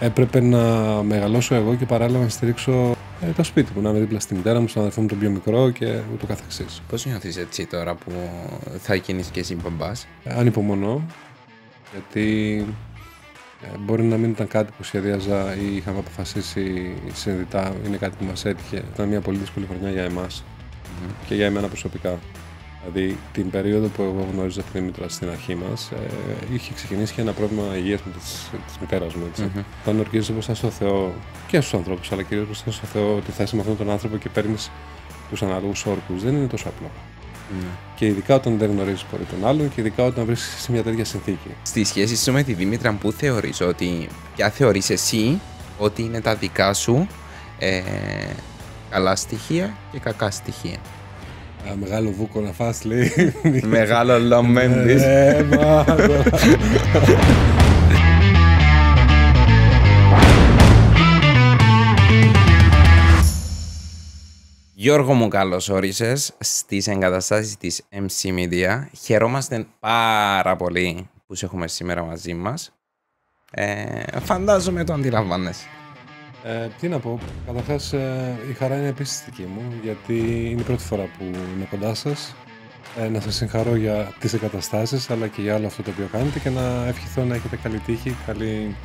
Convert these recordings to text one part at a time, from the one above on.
έπρεπε να μεγαλώσω εγώ και παράλληλα να στηρίξω ε, το σπίτι μου, να είμαι δίπλα στη μητέρα μου, στον αδερφό μου τον πιο μικρό και ούτω καθεξής. Πώς νιώθεις έτσι τώρα που θα κινήσεις και εσύ μπαμπάς, Ανυπομονώ, γιατί ε, μπορεί να μην ήταν κάτι που σχεδίαζα ή είχαμε αποφασίσει συνειδητά, είναι κάτι που μας έτυχε. Ήταν μια πολύ δύσκολη χρονιά για εμα και για εμένα προσωπικά. Δηλαδή την περίοδο που εγώ γνώριζα τη Δήμητρα στην αρχή μας, ε, είχε ξεκινήσει και ένα πρόβλημα υγείας με τη μητέρας μου. Έτσι. Mm-hmm. Όταν ορκίζεσαι μπροστά στο Θεό και στους ανθρώπους, αλλά κυρίως μπροστά στο Θεό, ότι θα είσαι με αυτόν τον άνθρωπο και παίρνεις τους αναλόγους όρκους, δεν είναι τόσο απλό. Mm. Και ειδικά όταν δεν γνωρίζεις πολύ τον άλλον και ειδικά όταν βρίσκεσαι σε μια τέτοια συνθήκη. Στη σχέση σου με τη Δήμητρα, που θεωρείς ότι. Ποια θεωρείς εσύ ότι είναι τα δικά σου ε, καλά στοιχεία και κακά στοιχεία μεγάλο βούκο να φας λέει Μεγάλο λαμμέντης. Ε, ε, Γιώργο μου καλώς όρισες στις εγκαταστάσεις της MC Media. Χαιρόμαστε πάρα πολύ που σε έχουμε σήμερα μαζί μας. Ε, φαντάζομαι το αντιλαμβάνεσαι. Ε, τι να πω, καταρχάς ε, η χαρά είναι επίσης δική μου γιατί είναι η πρώτη φορά που είμαι κοντά σας ε, να σας συγχαρώ για τις εγκαταστάσεις αλλά και για όλο αυτό το οποίο κάνετε και να ευχηθώ να έχετε καλή τύχη, καλή,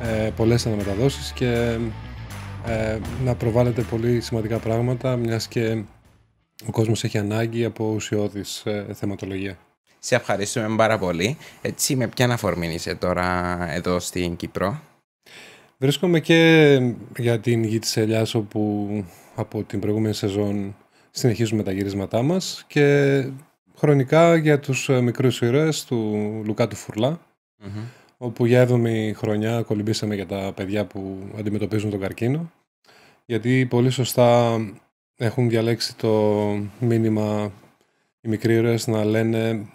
ε, πολλές αναμεταδόσεις και ε, να προβάλλετε πολύ σημαντικά πράγματα μιας και ο κόσμος έχει ανάγκη από ουσιώδης ε, θεματολογία. Σε ευχαριστούμε πάρα πολύ. Έτσι με ποια αναφορμή είσαι τώρα εδώ στην Κύπρο. Βρίσκομαι και για την γη της ελιάς όπου από την προηγούμενη σεζόν συνεχίζουμε τα γυρίσματά μας και χρονικά για τους ε, μικρούς ήρωες του Λουκά του φουρλα όπου για 7η χρονιά κολυμπήσαμε για τα παιδιά που αντιμετωπίζουν τον καρκίνο γιατί πολύ σωστά έχουν διαλέξει το μήνυμα οι μικροί ήρωες να λένε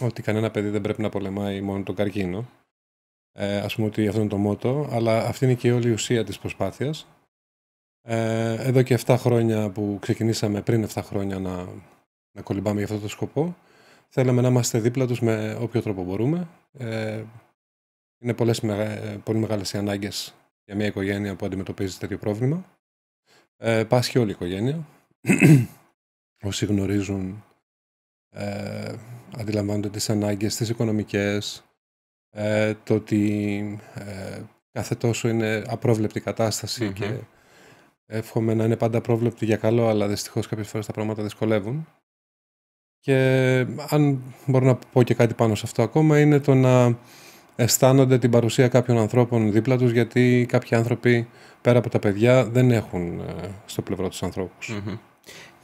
ότι κανένα παιδί δεν πρέπει να πολεμάει μόνο τον καρκίνο ε, ας πούμε ότι αυτό είναι το μότο, αλλά αυτή είναι και όλη η ουσία της προσπάθειας. Ε, εδώ και 7 χρόνια που ξεκινήσαμε πριν 7 χρόνια να, να κολυμπάμε για αυτό το σκοπό, θέλαμε να είμαστε δίπλα τους με όποιο τρόπο μπορούμε. Ε, είναι πολλές, ε, πολύ μεγάλες οι ανάγκες για μια οικογένεια που αντιμετωπίζει τέτοιο πρόβλημα. Ε, πάσχει όλη η οικογένεια. Όσοι γνωρίζουν, ε, αντιλαμβάνονται τις ανάγκες, τις οικονομικές, ε, το ότι ε, κάθε τόσο είναι απρόβλεπτη και εύχομαι να είναι πάντα απρόβλεπτη για καλό, αλλά δυστυχώς κάποιες φορές τα πράγματα δυσκολεύουν. Και αν μπορώ να πω και κάτι πάνω σε αυτό ακόμα, είναι το να αισθάνονται την παρουσία κάποιων ανθρώπων δίπλα τους, γιατί κάποιοι άνθρωποι πέρα από τα παιδιά δεν έχουν ε, στο πλευρό τους ανθρωπους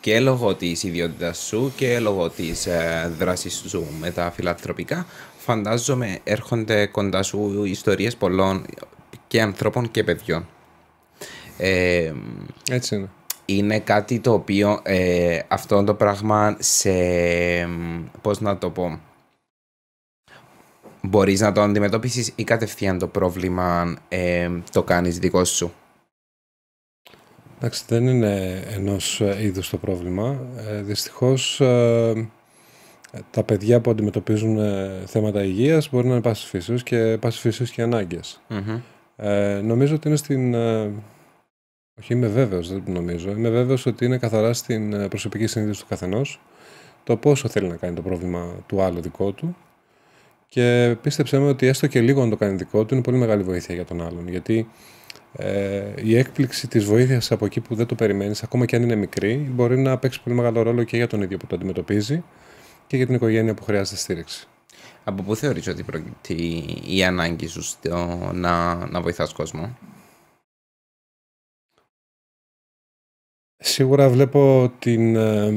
και λόγω της ιδιότητας σου και λόγω της ε, δράσης σου με τα φιλανθρωπικά, φαντάζομαι έρχονται κοντά σου ιστορίες πολλών και ανθρώπων και παιδιών. Ε, Έτσι είναι. Είναι κάτι το οποίο ε, αυτό το πράγμα σε. πώς να το πω. Μπορείς να το αντιμετώπισεις ή κατευθείαν το πρόβλημα ε, το κάνεις δικό σου. Εντάξει, δεν είναι ενός ε, είδους το πρόβλημα. Ε, δυστυχώς ε, τα παιδιά που αντιμετωπίζουν θέματα υγείας μπορεί να είναι πάσης φύσεως και πάσης και αναγκες νομίζω ότι είναι στην... Όχι, είμαι βέβαιος, δεν νομίζω. Είμαι βέβαιος ότι είναι καθαρά στην προσωπική συνείδηση του καθενός το πόσο θέλει να κάνει το πρόβλημα του άλλου δικό του και πίστεψέ ότι έστω και λίγο να το κάνει δικό του είναι πολύ μεγάλη βοήθεια για τον άλλον. Γιατί ε, η έκπληξη της βοήθειας από εκεί που δεν το περιμένεις, ακόμα και αν είναι μικρή, μπορεί να παίξει πολύ μεγάλο ρόλο και για τον ίδιο που το αντιμετωπίζει και για την οικογένεια που χρειάζεται στήριξη. Από πού θεωρείς ότι προκύπτει η ανάγκη σου στο να, να βοηθάς κόσμο? Σίγουρα βλέπω την, ε,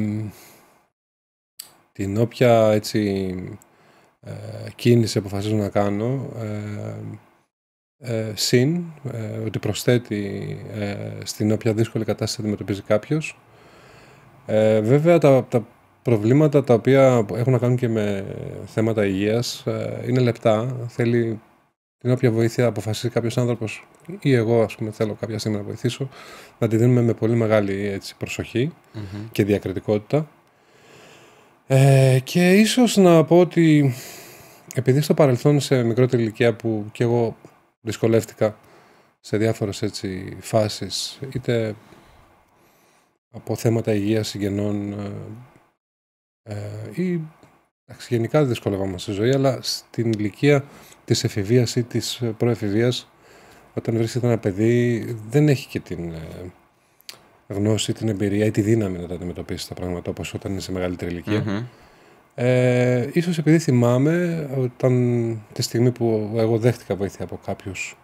την όποια έτσι, ε, κίνηση αποφασίζω να κάνω ε, συν, ε, ότι προσθέτει ε, στην όποια δύσκολη κατάσταση αντιμετωπίζει κάποιος. βέβαια τα, τα προβλήματα τα οποία έχουν να κάνουν και με θέματα υγείας είναι λεπτά, θέλει την όποια βοήθεια αποφασίζει κάποιος άνθρωπος ή εγώ, ας πούμε, θέλω κάποια στιγμή να βοηθήσω, να τη δίνουμε με πολύ μεγάλη έτσι, και διακριτικότητα. Ε, και ίσως να πω ότι επειδή στο παρελθόν σε μικρότερη ηλικία που κι εγώ δυσκολεύτηκα σε διάφορες έτσι φάσεις, είτε από θέματα υγείας συγγενών ε, ε ή εντάξει, γενικά δυσκολεύαμε στη ζωή, αλλά στην ηλικία της εφηβείας ή της προεφηβείας, όταν βρίσκεται ένα παιδί, δεν έχει και την ε, γνώση, την εμπειρία ή τη δύναμη να τα αντιμετωπίσει τα πράγματα όπως όταν είναι σε μεγαλύτερη ε, ίσως επειδή θυμάμαι όταν τη στιγμή που εγώ δέχτηκα βοήθεια από κάποιους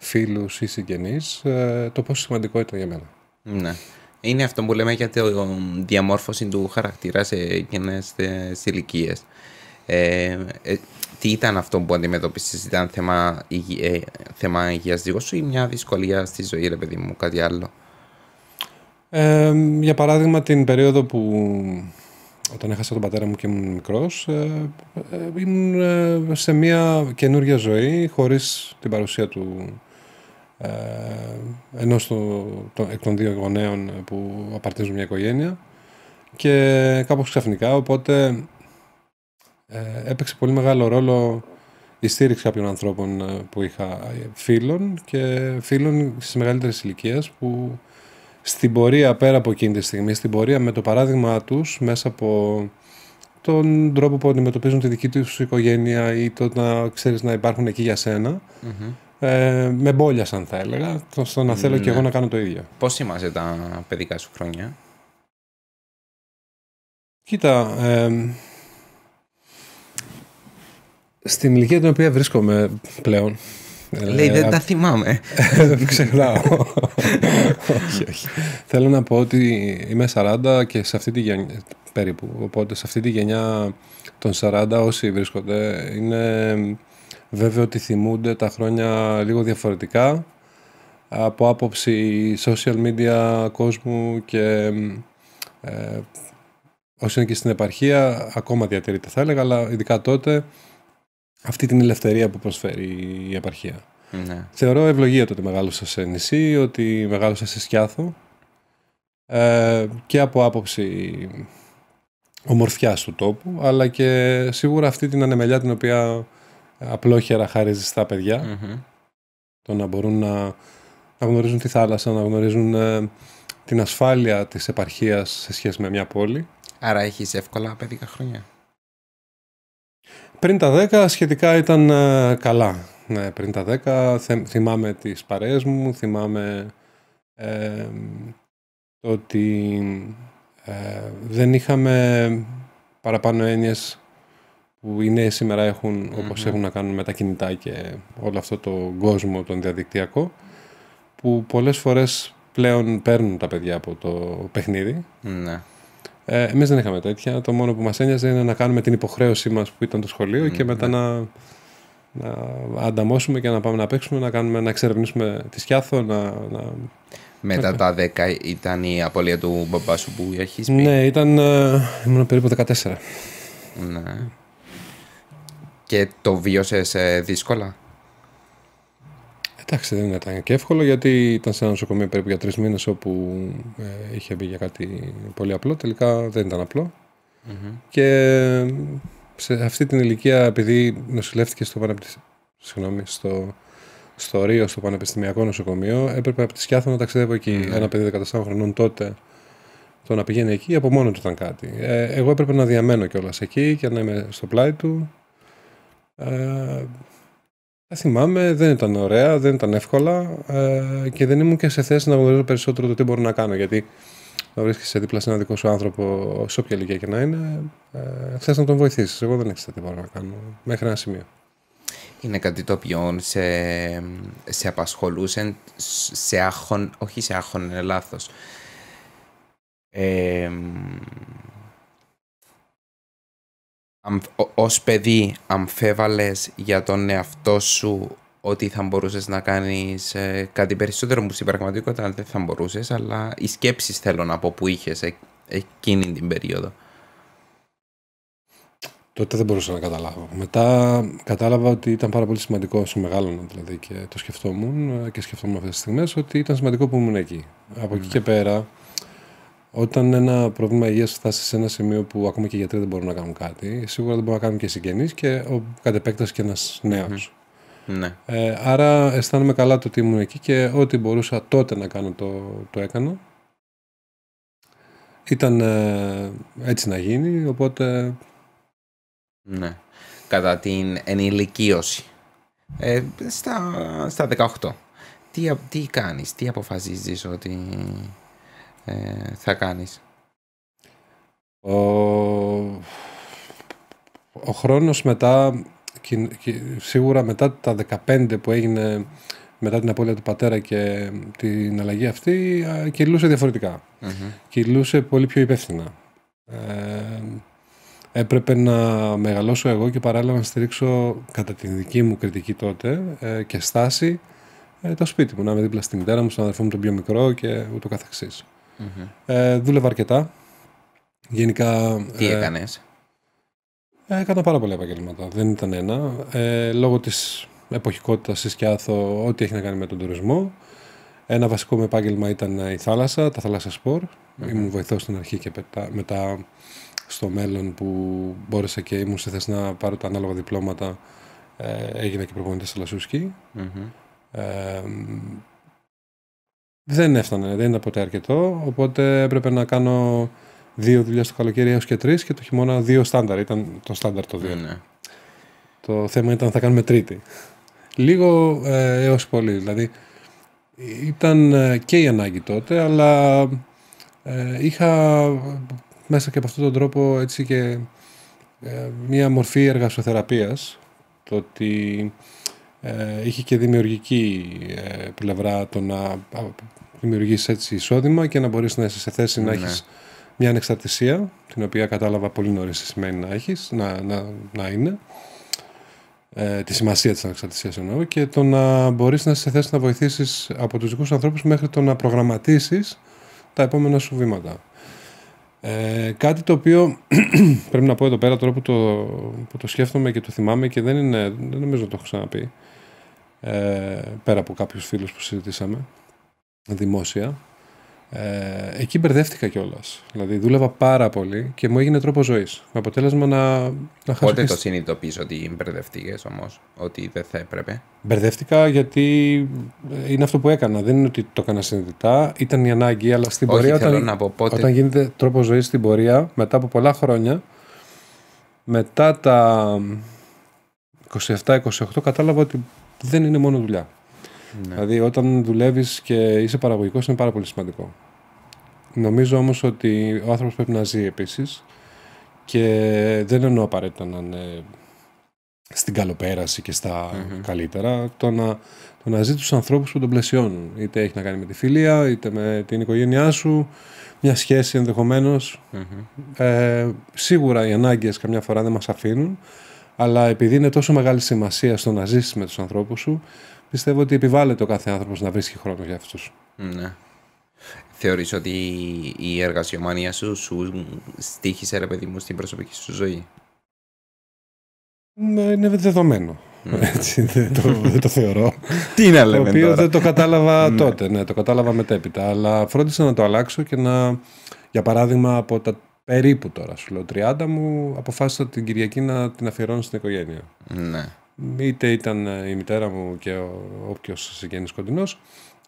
φίλους ή συγγενείς ε, το πόσο σημαντικό ήταν για μένα. Ναι. Είναι αυτό που λέμε για τη διαμόρφωση του χαρακτήρα σε εκείνες τις ε, ε, τι ήταν αυτό που αντιμετωπίσεις, ήταν θέμα, ε, θέμα υγείας δικό σου ή μια δυσκολία στη ζωή ρε παιδί μου, κάτι άλλο. για παράδειγμα την περίοδο που όταν έχασα τον πατέρα μου και ήμουν μικρός, ε, ε, ήμουν ε, σε μια καινούργια ζωή χωρίς την παρουσία του ενό εκ των δύο γονέων που απαρτίζουν μια οικογένεια και κάπως ξαφνικά, οπότε έπαιξε πολύ μεγάλο ρόλο η στήριξη κάποιων ανθρώπων που είχα φίλων και φίλων στις μεγαλύτερες ηλικίες που στην πορεία πέρα από εκείνη τη στιγμή, στην πορεία με το παράδειγμα τους μέσα από τον τρόπο που αντιμετωπίζουν τη δική τους οικογένεια ή το να ξέρεις να υπάρχουν εκεί για σενα ε, με μπόλιασαν θα έλεγα, στο να θέλω και ναι. εγώ να κάνω το ίδιο. Πώς είμαστε τα παιδικά σου χρόνια? Κοίτα, ε, στην ηλικία την οποία βρίσκομαι πλέον, ε, Λέει, δεν τα θυμάμαι. Δεν ξεχνάω. Θέλω να πω ότι είμαι 40 και σε αυτή τη γενιά. Περίπου. Οπότε σε αυτή τη γενιά των 40, όσοι βρίσκονται, είναι βέβαιο ότι θυμούνται τα χρόνια λίγο διαφορετικά από άποψη social media κόσμου και ε, όσοι είναι και στην επαρχία ακόμα διατηρείται θα έλεγα αλλά ειδικά τότε αυτή την ελευθερία που προσφέρει η επαρχία. Ναι. Θεωρώ ευλογία το ότι μεγάλωσα σε νησί, ότι μεγάλωσα σε σκιάθο ε, και από άποψη ομορφιάς του τόπου, αλλά και σίγουρα αυτή την ανεμελιά την οποία απλόχερα χαρίζει στα παιδια Το να μπορούν να, γνωρίζουν τη θάλασσα, να γνωρίζουν ε, την ασφάλεια της επαρχίας σε σχέση με μια πόλη. Άρα έχεις εύκολα παιδικά χρόνια πριν τα 10 σχετικά ήταν ε, καλά. Ναι, πριν τα 10 θυμάμαι τις παρέες μου, θυμάμαι το ότι ε, δεν είχαμε παραπάνω έννοιες που οι νέοι σήμερα όπως έχουν να κάνουν με τα κινητά και όλο αυτό το κόσμο τον διαδικτυακό, που πολλές φορές πλέον παίρνουν τα παιδιά από το παιχνίδι. Ναι. Ε, Εμείς δεν είχαμε τέτοια. Το μόνο που μας ένοιαζε είναι να κάνουμε την υποχρέωσή μας που ήταν το σχολείο και μετά ναι. να, να ανταμώσουμε και να πάμε να παίξουμε, να, κάνουμε, να εξερευνήσουμε τη σκιάθο. Να, να... Μετά τα 10 ήταν η απώλεια του μπαμπά σου που έχεις πει. Ναι, ήταν. Ε, ήμουν περίπου 14. Ναι. Και το βίωσες ε, δύσκολα. Εντάξει, δεν ήταν και εύκολο γιατί ήταν σε ένα νοσοκομείο περίπου για τρεις μήνες όπου ε, είχε μπει για κάτι πολύ απλό. Τελικά δεν ήταν απλό. Mm-hmm. Και σε αυτή την ηλικία, επειδή νοσηλεύτηκε στο, Συγγνώμη, στο, στο Ρίο, στο Πανεπιστημιακό Νοσοκομείο, έπρεπε από τη Σκιάθο να ταξιδεύω εκεί. Mm-hmm. Ένα παιδί 14 χρονών τότε, το να πηγαίνει εκεί από μόνο του ήταν κάτι. Ε, εγώ έπρεπε να διαμένω κιόλας εκεί και να είμαι στο πλάι του. Ε, θυμάμαι, δεν ήταν ωραία, δεν ήταν εύκολα ε, και δεν ήμουν και σε θέση να γνωρίζω περισσότερο το τι μπορώ να κάνω. Γιατί να βρίσκεσαι δίπλα σε έναν δικό σου άνθρωπο, σε όποια ηλικία και να είναι, ε, θες να τον βοηθήσεις. Εγώ δεν ήξερα τι μπορώ να κάνω μέχρι ένα σημείο. Είναι κάτι το οποίο σε, σε απασχολούσε, σε άχον, όχι σε άχον, είναι λάθος. Ε, Ως παιδί αμφέβαλες για τον εαυτό σου ότι θα μπορούσες να κάνεις ε, κάτι περισσότερο που στην πραγματικότητα δεν θα μπορούσες, αλλά οι σκέψεις θέλω να πω που είχες εκείνη την περίοδο. Τότε δεν μπορούσα να καταλάβω. Μετά κατάλαβα ότι ήταν πάρα πολύ σημαντικό όσο μεγάλωνα δηλαδή και το σκεφτόμουν ε, και σκεφτόμουν αυτές τις στιγμές ότι ήταν σημαντικό που ήμουν εκεί. Από εκεί και ναι. πέρα όταν ένα πρόβλημα υγείας φτάσει σε ένα σημείο που ακόμα και οι γιατροί δεν μπορούν να κάνουν κάτι, σίγουρα δεν μπορούν να κάνουν και συγγενείς και ο, κατ' επέκταση και ένας νέος. Ναι. Ε, άρα αισθάνομαι καλά το ότι ήμουν εκεί και ό,τι μπορούσα τότε να κάνω το, το έκανα. Ήταν ε, έτσι να γίνει, οπότε... Ναι. Κατά την ενηλικίωση. Ε, στα, στα 18. Τι, τι κάνεις, τι αποφασίζεις ότι ε, θα κάνεις. Ο, ο χρόνος μετά, σίγουρα μετά τα 15 που έγινε μετά την απώλεια του πατέρα και την αλλαγή αυτή, κυλούσε διαφορετικά. Mm-hmm. Κυλούσε πολύ πιο υπεύθυνα. Ε, έπρεπε να μεγαλώσω εγώ και παράλληλα να στηρίξω κατά την δική μου κριτική τότε ε, και στάση ε, το σπίτι μου, να είμαι δίπλα στη μητέρα μου, στον αδερφό μου τον πιο μικρό και ούτω καθεξής mm Ε, δούλευα αρκετά. Γενικά. Τι ε, έκανες. Ε, έκανα πάρα πολλά επαγγέλματα. Δεν ήταν ένα. Ε, λόγω της εποχικότητας Θάλασσα, τα θάλασσα Σπόρ. Είμαι βοηθό ό,τι έχει να κάνει με τον τουρισμό. Ένα βασικό μου επάγγελμα ήταν ε, η θάλασσα, τα θάλασσα σπορ. mm Ήμουν βοηθός στην αρχή και μετά, μετά στο μέλλον που μπόρεσα και ήμουν σε θέση να πάρω τα ανάλογα διπλώματα. Ε, έγινα και προπονητής στο δεν έφτανε, δεν ήταν ποτέ αρκετό. Οπότε έπρεπε να κάνω δύο δουλειά το καλοκαίρι έως και τρεις και το χειμώνα δύο στάνταρ. Ήταν το στάνταρ το δύο. Ναι. ναι. Το θέμα ήταν θα κάνουμε τρίτη. Λίγο ε, έως πολύ. Δηλαδή ήταν ε, και η ανάγκη τότε, αλλά ε, είχα μέσα και από αυτόν τον τρόπο έτσι και ε, μία μορφή εργασιοθεραπείας το ότι ε, είχε και δημιουργική ε, πλευρά το να δημιουργήσεις έτσι εισόδημα και να μπορείς να είσαι σε θέση ναι. να έχεις μια ανεξαρτησία, την οποία κατάλαβα πολύ νωρίς σημαίνει να έχεις, να, να, να είναι. Ε, τη σημασία της ανεξαρτησίας εννοώ και το να μπορείς να είσαι σε θέση να βοηθήσεις από τους δικούς ανθρώπους μέχρι το να προγραμματίσεις τα επόμενα σου βήματα. Ε, κάτι το οποίο πρέπει να πω εδώ πέρα τώρα που το, που το σκέφτομαι και το θυμάμαι και δεν είναι, δεν νομίζω το έχω ξαναπεί. Ε, πέρα από κάποιους φίλους που συζητήσαμε δημόσια ε, εκεί μπερδεύτηκα κιόλας. Δηλαδή, δούλευα πάρα πολύ και μου έγινε τρόπο ζωής Με αποτέλεσμα να, να χάσω. Πότε το συνειδητοποίησες ότι μπερδευτήκες όμως, ότι δεν θα έπρεπε. Μπερδεύτηκα γιατί ε, είναι αυτό που έκανα. Δεν είναι ότι το έκανα συνειδητά, ήταν η ανάγκη, αλλά στην Όχι, πορεία. όταν, όταν γίνεται τρόπο ζωής στην πορεία, μετά από πολλά χρόνια, μετά τα 27-28, κατάλαβα ότι δεν είναι μόνο δουλειά. Ναι. Δηλαδή, όταν δουλεύεις και είσαι παραγωγικός, είναι πάρα πολύ σημαντικό. Νομίζω όμως ότι ο άνθρωπος πρέπει να ζει επίσης και δεν εννοώ απαραίτητα να είναι στην καλοπέραση και στα καλύτερα. Το να, να ζει τους ανθρώπους που τον πλαισιώνουν. Είτε έχει να κάνει με τη φιλία, είτε με την οικογένειά σου, μια σχέση Ε, σίγουρα οι ανάγκες καμιά φορά δεν μας αφήνουν αλλά επειδή είναι τόσο μεγάλη σημασία στο να ζήσεις με τους ανθρώπους σου, πιστεύω ότι επιβάλλεται ο κάθε άνθρωπος να βρίσκει χρόνο για αυτούς. Ναι. Θεωρείς ότι η εργασιομανία σου σου στήχησε ρε παιδί μου στην προσωπική σου ζωή. Ναι, είναι δεδομένο. Ναι. δεν, το, θεωρώ. Τι να λέμε Το οποίο δεν το κατάλαβα ναι. τότε, ναι, το κατάλαβα μετέπειτα. Αλλά φρόντισα να το αλλάξω και να, για παράδειγμα, από τα περίπου τώρα, σου λέω 30 μου, αποφάσισα την Κυριακή να την αφιερώνω στην οικογένεια. Ναι. Είτε ήταν ε, η μητέρα μου και όποιο συγγενής κοντινός,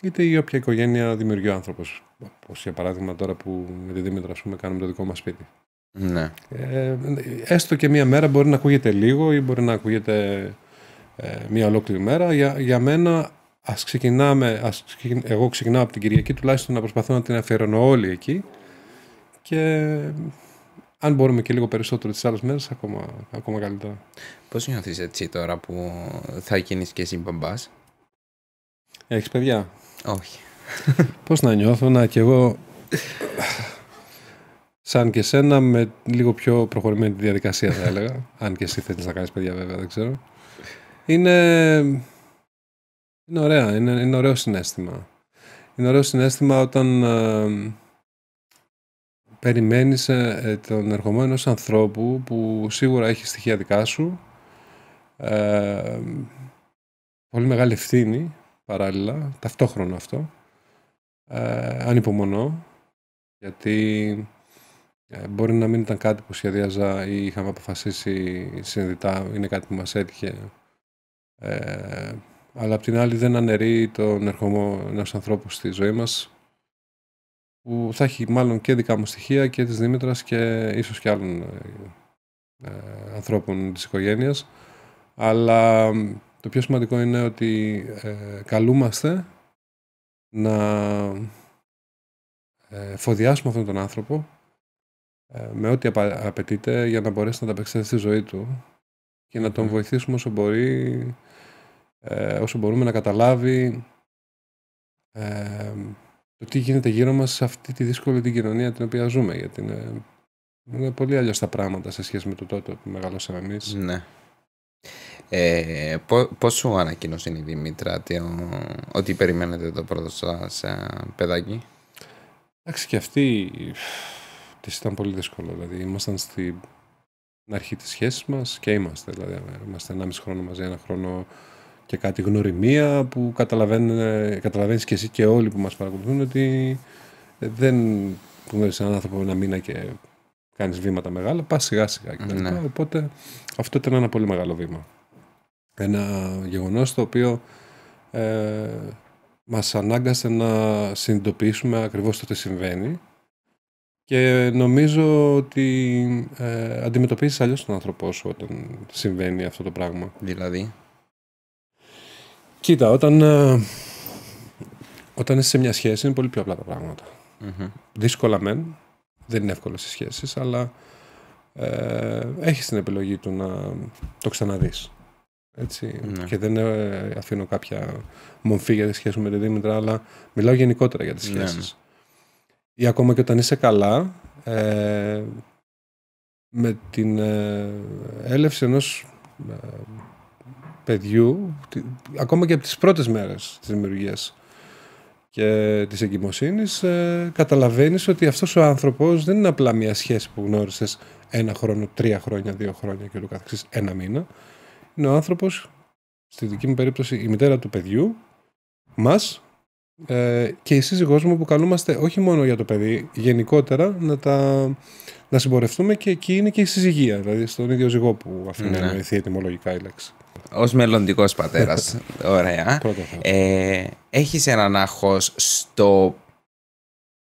είτε η όποια οικογένεια δημιουργεί ο άνθρωπος. Όπως για παράδειγμα τώρα που με τη Δήμητρα ας πούμε, κάνουμε το δικό μας σπίτι. Ναι. Ε, έστω και μία μέρα μπορεί να ακούγεται λίγο ή μπορεί να ακούγεται ε, μία ολόκληρη μέρα. Για, για μένα, ας ξεκινάμε, ας εγώ ξεκινάω από την Κυριακή τουλάχιστον να προσπαθώ να την αφιερώνω όλη εκεί και αν μπορούμε και λίγο περισσότερο τις άλλες μέρες, ακόμα, ακόμα καλύτερα. Πώς νιώθεις έτσι τώρα που θα γίνεις και εσύ μπαμπάς? Έχεις παιδιά? Όχι. Πώς να νιώθω, να και εγώ σαν και σένα με λίγο πιο προχωρημένη διαδικασία θα έλεγα. αν και εσύ θέλεις να κάνεις παιδιά βέβαια, δεν ξέρω. Είναι, είναι ωραία, είναι, είναι ωραίο συνέστημα. Είναι ωραίο συνέστημα όταν ε, περιμένεις ε, ε, τον ερχομό ενός ανθρώπου που σίγουρα έχει στοιχεία δικά σου, ε, πολύ μεγάλη ευθύνη παράλληλα, ταυτόχρονα αυτό, ε, ανυπομονώ, γιατί ε, μπορεί να μην ήταν κάτι που σχεδιάζα ή είχαμε αποφασίσει συνειδητά, είναι κάτι που μας έτυχε, αλλά απ' την άλλη δεν αναιρεί τον ερχομό ενός ανθρώπου στη ζωή μας, που θα έχει μάλλον και δικά μου στοιχεία και της Δήμητρας και ίσως και άλλων ε, ε, ανθρώπων της οικογένειας. Αλλά το πιο σημαντικό είναι ότι ε, καλούμαστε να ε, αυτόν τον άνθρωπο με ό,τι απαιτείται για να μπορέσει να ανταπεξέλθει στη ζωή του και να τον βοηθήσουμε όσο μπορεί, όσο μπορούμε να καταλάβει το τι γίνεται γύρω μας σε αυτή τη δύσκολη την κοινωνία την οποία ζούμε. Γιατί είναι, είναι πολύ αλλιώς τα πράγματα σε σχέση με το τότε που μεγαλώσαμε εμείς. Ναι. Ε, πώς σου ανακοίνωσε η Δημήτρα ότι περιμένετε το πρώτο σας ε, παιδάκι. Εντάξει και αυτή της ήταν πολύ δύσκολο. Δηλαδή ήμασταν στην αρχή της σχέσης μας και είμαστε. Δηλαδή είμαστε μισό χρόνο μαζί, ένα χρόνο και κάτι γνωριμία που καταλαβαίνεις και εσύ και όλοι που μας παρακολουθούν ότι δεν γνωρίζεις έναν άνθρωπο ένα μήνα και κάνεις βήματα μεγάλα, πας σιγά σιγά κτλ. Ναι. Οπότε αυτό ήταν ένα πολύ μεγάλο βήμα. Ένα γεγονός το οποίο ε, μας ανάγκασε να συνειδητοποιήσουμε ακριβώς το τι συμβαίνει και νομίζω ότι ε, αντιμετωπίζεις αλλιώς τον άνθρωπό σου όταν συμβαίνει αυτό το πράγμα. Δηλαδή? Κοίτα, όταν, ε, όταν είσαι σε μια σχέση είναι πολύ πιο απλά τα πραγματα Δύσκολα μεν, δεν είναι εύκολο σε σχέσεις, αλλά ε, έχεις την επιλογή του να το ξαναδείς. Έτσι. Ναι. Και δεν ε, αφήνω κάποια μορφή για τη σχέση με τη Δήμητρα, αλλά μιλάω γενικότερα για τις ναι, σχέσεις. Ναι. Ή ακόμα και όταν είσαι καλά, ε, με την ε, έλευση ενός ε, παιδιού, ακόμα και από τις πρώτες μέρες της δημιουργίας και της εγκυμοσύνης, ε, καταλαβαίνεις ότι αυτός ο άνθρωπος δεν είναι απλά μια σχέση που γνώρισες ένα χρόνο, τρία χρόνια, δύο χρόνια και ούτω καθεξής, ένα μήνα. Είναι ο άνθρωπος, στη δική μου περίπτωση, η μητέρα του παιδιού, μας ε, και η σύζυγός μου που καλούμαστε όχι μόνο για το παιδί, γενικότερα να τα να συμπορευτούμε και εκεί είναι και η συζυγία. Δηλαδή στον ίδιο ζυγό που αφήνει να νοηθεί ετοιμολογικά η λέξη. Ως μελλοντικός πατέρας. Ωραία. ε, Έχεις έναν άγχος στο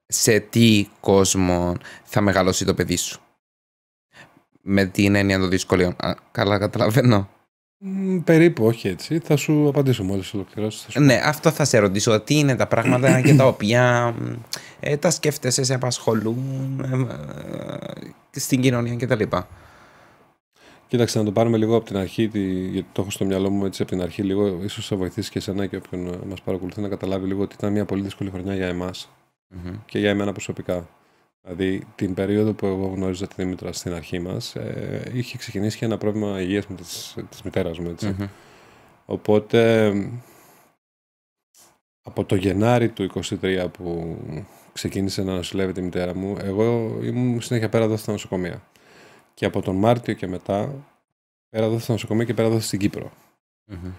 σε τι κόσμο θα μεγαλώσει το παιδί σου. Με την έννοια των δυσκολίων. Καλά, καταλαβαίνω. Περίπου, όχι έτσι. Θα σου απαντήσω μόλις ολοκληρώσεις. Σου... Ναι, αυτό θα σε ρωτήσω. Τι είναι τα πράγματα και τα οποία ε, τα σκέφτεσαι, σε απασχολούν ε, ε στην κοινωνία κτλ. Κοίταξε να το πάρουμε λίγο από την αρχή, γιατί το έχω στο μυαλό μου έτσι από την αρχή λίγο. ίσως θα βοηθήσει και εσένα και όποιον μας παρακολουθεί να καταλάβει λίγο ότι ήταν μια πολύ δύσκολη χρονιά για εμα και για εμένα προσωπικά. Δηλαδή, την περίοδο που εγώ γνώριζα τη Δήμητρα στην αρχή μας, ε, είχε ξεκινήσει και ένα πρόβλημα υγείας με της μητέρας μου. ετσι Οπότε, από το Γενάρη του 23 που ξεκίνησε να νοσηλεύει τη μητέρα μου, εγώ ήμουν συνέχεια πέρα εδώ στα νοσοκομεία. Και από τον Μάρτιο και μετά, πέρα εδώ στα νοσοκομεία και πέρα εδώ στην κυπρο mm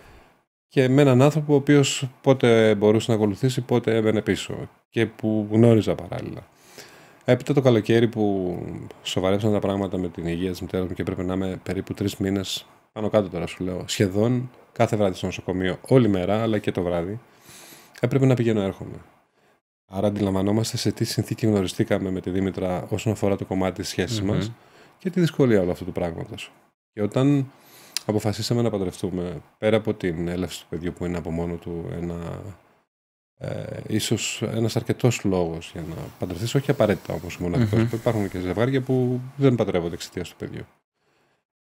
Και με έναν άνθρωπο ο οποίος πότε μπορούσε να ακολουθήσει, πότε έβαινε πίσω. Και που γνώριζα παράλληλα. Έπειτα το καλοκαίρι που σοβαρέψαν τα πράγματα με την υγεία της μητέρας μου και έπρεπε να είμαι περίπου τρεις μήνες πάνω κάτω τώρα σου λέω. Σχεδόν κάθε βράδυ στο νοσοκομείο, όλη μέρα αλλά και το βράδυ, έπρεπε να πηγαίνω έρχομαι. Άρα αντιλαμβανόμαστε σε τι συνθήκη γνωριστήκαμε με τη Δήμητρα όσον αφορά το κομμάτι της σχέσης μας και τη δυσκολία όλου αυτού του πράγματος. Και όταν αποφασίσαμε να παντρευτούμε, πέρα από την έλευση του παιδιού που είναι από μόνο του ένα ε, ίσως ένας αρκετός λόγος για να παντρευτει οχι όχι όπως όμω μοναδικός, mm-hmm. υπάρχουν και ζευγάρια που δεν παντρεύονται εξαιτίας του παιδιού.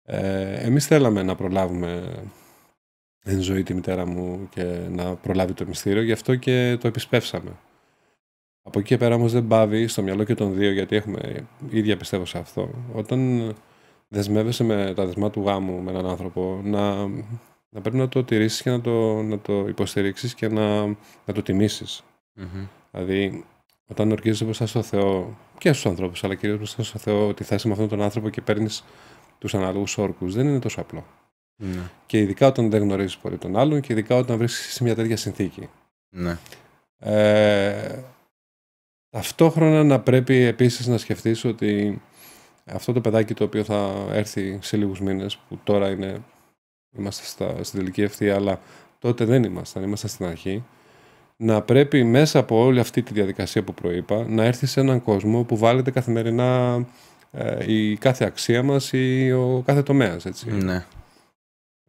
Ε, εμείς θέλαμε να προλάβουμε εν ζωή τη μητέρα μου και να προλάβει το μυστήριο, γι' αυτό και το επισπεύσαμε. Από εκεί και πέρα όμως δεν πάβει στο μυαλό και των δύο, γιατί έχουμε ίδια πιστεύω σε αυτό. Όταν δεσμεύεσαι με τα δεσμά του γάμου με έναν άνθρωπο, να να πρέπει να το τηρήσεις και να το, να το υποστηρίξεις και να, να το τιμησεις mm Δηλαδή, όταν ορκίζεσαι μπροστά στο Θεό και στους ανθρώπους, αλλά κυρίως μπροστά στο Θεό, ότι θα είσαι με αυτόν τον άνθρωπο και παίρνεις τους αναλόγους όρκους, δεν είναι τόσο απλό. Mm-hmm. Και ειδικά όταν δεν γνωρίζεις πολύ τον άλλον και ειδικά όταν βρίσκεσαι σε μια τέτοια συνθήκη. Ναι. Ε, ταυτόχρονα να πρέπει επίσης να σκεφτείς ότι αυτό το παιδάκι το οποίο θα έρθει σε λίγους μήνες, που τώρα είναι είμαστε στα, στην τελική ευθεία, αλλά τότε δεν ήμασταν, ήμασταν στην αρχή, να πρέπει μέσα από όλη αυτή τη διαδικασία που προείπα να έρθει σε έναν κόσμο που βάλετε καθημερινά ε, η κάθε αξία μας ή ο κάθε τομέας, έτσι. Ναι.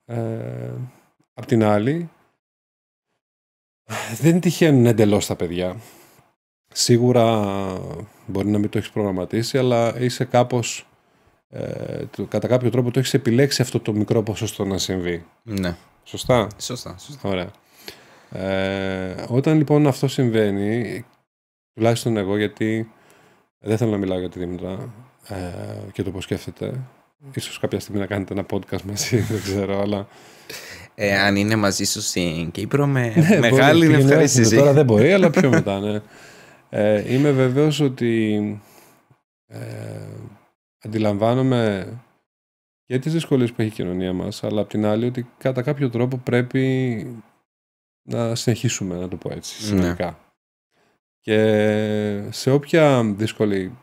Ε, απ' την άλλη, δεν τυχαίνουν εντελώς τα παιδιά. Σίγουρα μπορεί να μην το έχεις προγραμματίσει, αλλά είσαι κάπως ε, κατά κάποιο τρόπο το έχεις επιλέξει αυτό το μικρό ποσοστό να συμβεί. Ναι. Σωστά. Σωστά. σωστά. Ωραία. Ε, όταν λοιπόν αυτό συμβαίνει, τουλάχιστον εγώ γιατί δεν θέλω να μιλάω για τη Δήμητρα ε, και το πώς σκέφτεται. Ίσως κάποια στιγμή να κάνετε ένα podcast μαζί, δεν ξέρω, αλλά... αν είναι μαζί σου στην Κύπρο, με ναι, μεγάλη μπορεί, ναι, Τώρα δεν μπορεί, αλλά πιο μετά, ναι. είμαι βεβαίως ότι αντιλαμβάνομαι και τις δυσκολίες που έχει η κοινωνία μας, αλλά απ' την άλλη ότι κατά κάποιο τρόπο πρέπει να συνεχίσουμε, να το πω έτσι, ναι. συνολικά. Και σε όποια δύσκολη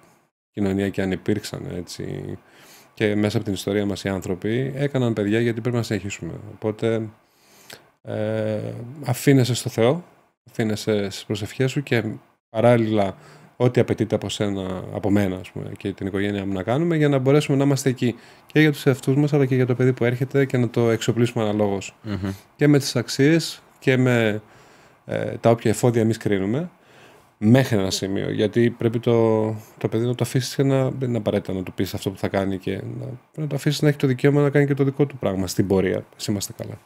κοινωνία και αν υπήρξαν, έτσι, και μέσα από την ιστορία μας οι άνθρωποι έκαναν παιδιά γιατί πρέπει να συνεχίσουμε. Οπότε ε, αφήνεσαι στο Θεό, αφήνεσαι στις προσευχές σου και παράλληλα ό,τι απαιτείται από, σένα, από μένα και την οικογένειά μου να κάνουμε για να μπορέσουμε να είμαστε εκεί και για τους εαυτούς μας αλλά και για το παιδί που έρχεται και να το εξοπλίσουμε και με τις αξίες και με ε, τα όποια εφόδια εμείς κρίνουμε μέχρι ένα σημείο γιατί πρέπει το, το παιδί να το αφήσεις και να, δεν είναι απαραίτητα να του πεις αυτό που θα κάνει και να, να το αφήσεις να έχει το δικαίωμα να κάνει και το δικό του πράγμα στην πορεία, Σύμαστε είμαστε καλά.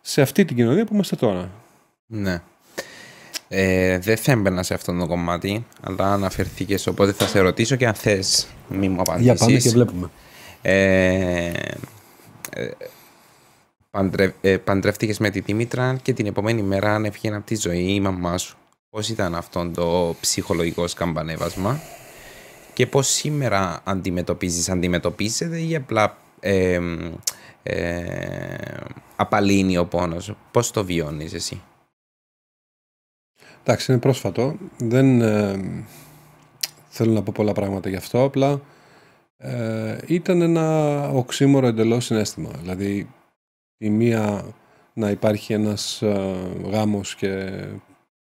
Σε αυτή την κοινωνία που είμαστε τώρα. Ναι. Ε, δεν θα έμπαινα σε αυτό το κομμάτι, αλλά αναφερθήκες. Οπότε θα σε ρωτήσω και αν θες, μη μου απαντήσεις. Για πάμε και βλέπουμε. Ε, ε, ε, παντρεύτηκες με τη Δήμητρα και την επόμενη μέρα ανέφυγε από τη ζωή η μαμά σου. Πώς ήταν αυτό το ψυχολογικό σκαμπανεύασμα και πώς σήμερα αντιμετωπίζεις, αντιμετωπίζεται ή απλά ε, απαλύνει ο πόνος. Πώς το βιώνεις εσύ. Εντάξει, είναι πρόσφατο. Δεν ε, θέλω να πω πολλά πράγματα γι' αυτό. Απλά ε, ήταν ένα οξύμορο εντελώς συνέστημα. Δηλαδή, η μία να υπάρχει ένας ε, γάμος και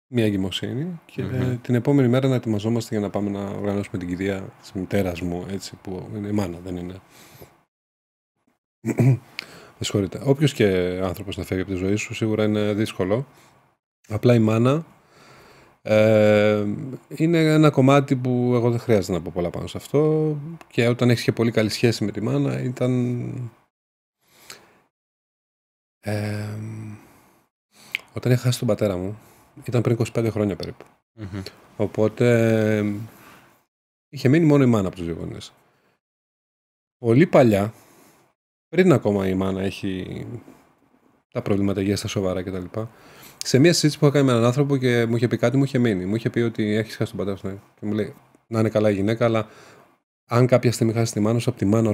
μία εγκυμοσύνη και την επόμενη μέρα να ετοιμαζόμαστε για να πάμε να οργανώσουμε την κηδεία της μητέρας μου, έτσι, που είναι η μάνα, δεν είναι. Με συγχωρείτε. Όποιος και άνθρωπος να φεύγει από τη ζωή σου, σίγουρα είναι δύσκολο. Απλά η μάνα ε, είναι ένα κομμάτι που εγώ δεν χρειάζεται να πω πολλά πάνω σε αυτό και όταν έχεις και πολύ καλή σχέση με τη μάνα ήταν... όταν είχα χάσει τον πατέρα μου ήταν πριν 25 χρόνια Οπότε είχε μείνει μόνο η μάνα από τους δύο γονείς. Πολύ παλιά, πριν ακόμα η μάνα έχει τα προβλήματα υγείας στα σοβαρά κτλ σε μια συζήτηση που είχα κάνει με έναν άνθρωπο και μου είχε πει κάτι, μου είχε μείνει. Μου είχε πει ότι έχεις χάσει τον πατέρα σου. Ναι. Και μου λέει: Να είναι καλά η γυναίκα, αλλά αν κάποια στιγμή χάσεις τη μάνα σου, από της μάνας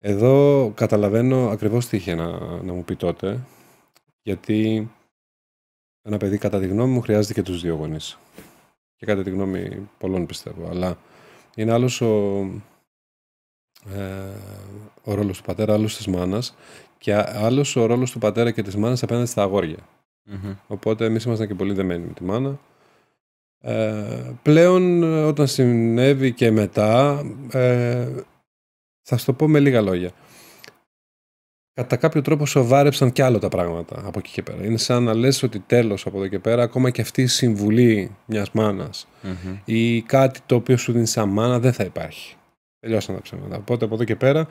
Εδώ καταλαβαίνω ακριβώς τι είχε να, να μου πει τότε. Γιατί ένα παιδί, κατά τη γνώμη μου, χρειάζεται και τους δύο γονείς. Και κατά τη γνώμη πολλών πιστεύω. Αλλά είναι άλλος ο, ε, ο ρόλος του πατέρα, άλλος της μάνας και άλλος ο ρόλος του πατέρα και της μάνας απέναντι στα αγορια Οπότε εμείς ήμασταν και πολύ δεμένοι με τη μάνα. Ε, πλέον όταν συνέβη και μετά ε, θα σου το πω με λίγα λόγια κατά κάποιο τρόπο σοβάρεψαν κι άλλο τα πράγματα από εκεί και πέρα. Είναι σαν να λες ότι τέλος από εδώ και πέρα ακόμα και αυτή η συμβουλή μιας μανας ή κάτι το οποίο σου δίνει σαν μάνα δεν θα υπάρχει. Τελειώσαν τα ψέματα. Οπότε από εδώ και πέρα,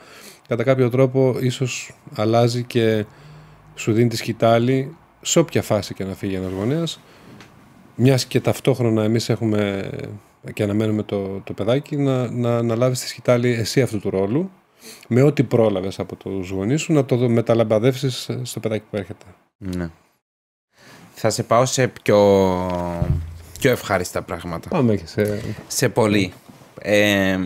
κατά κάποιο τρόπο, ίσως αλλάζει και σου δίνει τη σκητάλη σε όποια φάση και να φύγει ένας γονέας. Μιας και ταυτόχρονα εμείς έχουμε και αναμένουμε το, το παιδάκι να, να, να λάβεις τη σκητάλη εσύ αυτού του ρόλου με ό,τι πρόλαβες από τους γονείς σου να το μεταλαμπαδεύσεις στο παιδάκι που έρχεται. Ναι. Θα σε πάω σε πιο, πιο ευχάριστα πράγματα. Πάμε και σε. Σε πολύ. Ε,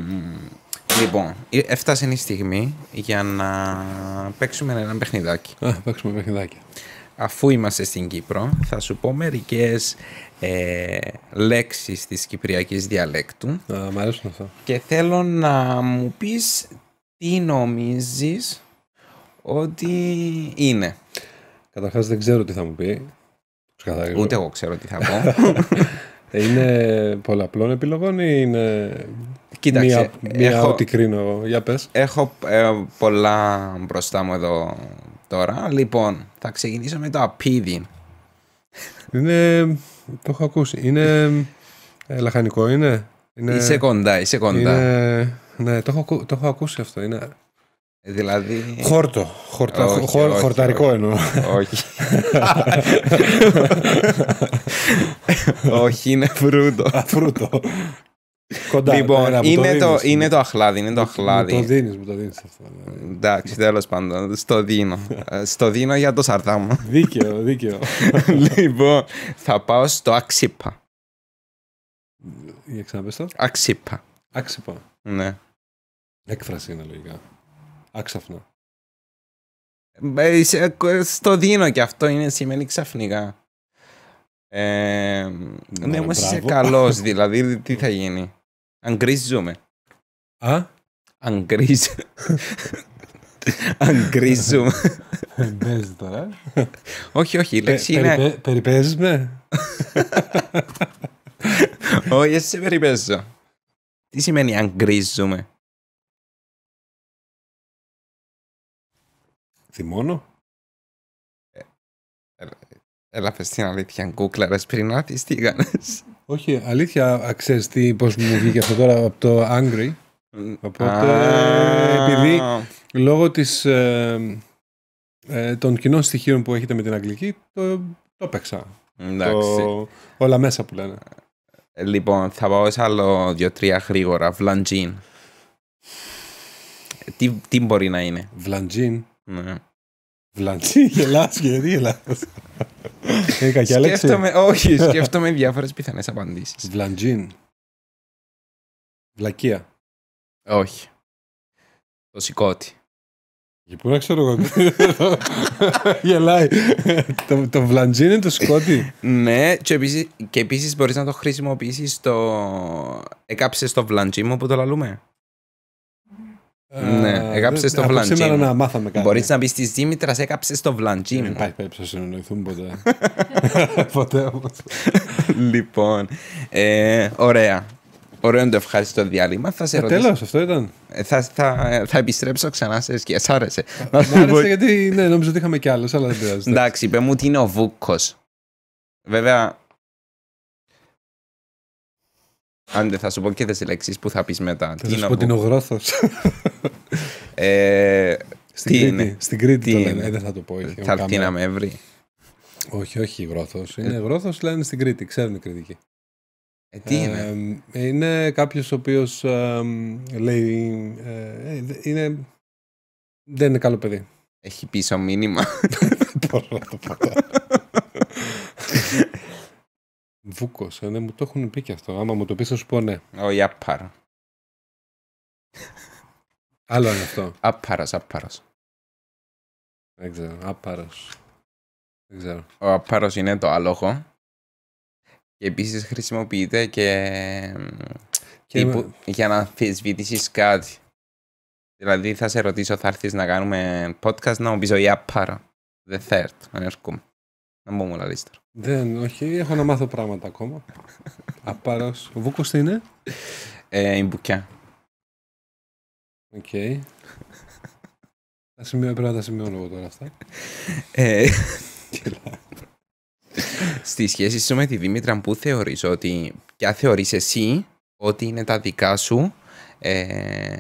Λοιπόν, ε, έφτασε η στιγμή για να παίξουμε ένα παιχνιδάκι. Α, παίξουμε παιχνιδάκι. Αφού είμαστε στην Κύπρο, θα σου πω μερικές ε, λέξεις της κυπριακής διαλέκτου. Α, μ' αρέσουν αυτά. Και θέλω να μου πεις τι νομίζεις ότι είναι. Καταρχάς δεν ξέρω τι θα μου πει. Ούτε εγώ ξέρω τι θα πω. Ε, είναι πολλαπλών επιλογών ή είναι Κοίταξε. έχω, ό,τι κρίνω εγώ. Για Έχω ε, πολλά μπροστά μου εδώ τώρα. Λοιπόν, θα ξεκινήσω με το απίδι. Είναι. Το έχω ακούσει. Είναι. Ε, λαχανικό είναι. είναι. Είσαι κοντά, είσαι κοντά. ναι, το έχω, το έχω ακούσει αυτό. Είναι Δηλαδή... Χόρτο. Χορτα... χορταρικό όχι, εννοώ. Όχι. όχι, είναι φρούτο. φρούτο. Κοντά, λοιπόν, ναι, είναι, το, είναι ναι. το αχλάδι, είναι το αχλάδι. Μου το δίνεις, μου το δίνεις αυτό. Ναι. Εντάξει, τέλος πάντων, στο δίνω. Ε, στο δίνω για το σαρδάμο. δίκαιο, δίκαιο. λοιπόν, θα πάω στο αξίπα. Για ξαναπες το. Αξίπα. Αξίπα. Ναι. Έκφραση είναι λογικά. Άξαφνα. Ε, στο δίνω και αυτό είναι, σημαίνει ξαφνικά. Ε, ναι, ναι όμως είσαι καλός, δηλαδή τι θα γίνει. Αγκρίζουμε. Α? Αγκρίζουμε. Αγκρίζουμε. Περιπέζει τώρα. Όχι, όχι, η ε, λέξη είναι... Περιπέζουμε. Όχι, εσύ περιπέζω. Τι σημαίνει αγκρίζουμε. Θυμώνω. Έλα πες την αλήθεια, κούκλαρες πριν να τη έκανες. Όχι, αλήθεια, ξέρεις τι, πώς μου βγήκε αυτό τώρα από το Angry. Οπότε, επειδή λόγω της, ε, ε, των κοινών στοιχείων που έχετε με την Αγγλική, το, το έπαιξα. Εντάξει. όλα μέσα που λένε. Ε, λοιπόν, θα πάω σε άλλο δύο-τρία γρήγορα. Βλαντζίν. Τι, τι μπορεί να είναι. Βλαντζίν. Ναι. Βλαντσί, γελάς και γιατί γελάς. Ε, σκέφτομαι, όχι, σκέφτομαι διάφορες πιθανές απαντήσεις. Βλαντζίν. Βλακία. Όχι. Το σηκώτη. Και πού να ξέρω εγώ. Γελάει. το, το βλαντζίν είναι το σκότι. ναι, και επίσης και επίσης μπορείς να το χρησιμοποιήσεις στο. Έκαψες το βλαντζί μου που το λαλούμε. Ναι, έκαψε το βλαντζί. Σήμερα να μάθαμε κάτι. Μπορείς να μπει στη Δήμητρα, έκαψε το βλαντζιμ. Δεν ε, υπάρχει περίπτωση να εννοηθούμε ποτέ. ποτέ όμω. Λοιπόν. Ε, ωραία. Ωραίο το ευχάριστο διάλειμμα. Θα σε ε, ρωτήσω. Τέλος, αυτό ήταν. Θα, επιστρέψω ξανά σε σκιά. Σ' άρεσε. άρεσε γιατί ναι, νόμιζα ότι είχαμε κι άλλου, αλλά δεν πειράζει. Εντάξει, είπε μου ότι είναι ο Βούκος. Βέβαια, αν θα σου πω και τι λέξεις που θα πεις μετά. Θα σου πω την ογρόθο. ε, στην, Κρήτη, είναι. στην Κρήτη το λένε. Ε, δεν θα το πω. Ε, θα έρθει να με βρει. Όχι, όχι γρόθο. Ε. Είναι γρόθο, λένε στην Κρήτη. Ξέρουν οι κριτικοί. τι είναι. είναι κάποιος ο οποίος λέει. είναι... Δεν είναι καλό παιδί. Έχει πίσω μήνυμα. Μπορώ να το πω. Βούκος. Ε, ναι, μου το έχουν πει και αυτό. Άμα μου το πεις, θα σου πω ναι. Ο Ιαπάρα. Άλλο είναι αυτό. Απάρα, απάρα. Δεν ξέρω. Απάρα. Δεν ξέρω. Ο απάρο είναι το άλογο. Και επίσης χρησιμοποιείται και. και τύπου, για να αμφισβητήσεις κάτι. Δηλαδή θα σε ρωτήσω, θα έρθεις να κάνουμε podcast να μου πεις ο Ιαπάρα. The third, αν έρχομαι. Να μου μου λαλίστερο. Δεν, όχι. Έχω να μάθω πράγματα ακόμα. Απάρος. Ο Βούκος τι είναι? Ε, η Μπουκιά. Οκ. τα σημεία πρέπει να τα σημειώνω εγώ τώρα αυτά. Ε, Στη σχέση σου με τη Δήμητρα, που θεωρείς ότι... Ποια θεωρείς εσύ ότι είναι τα δικά σου ε,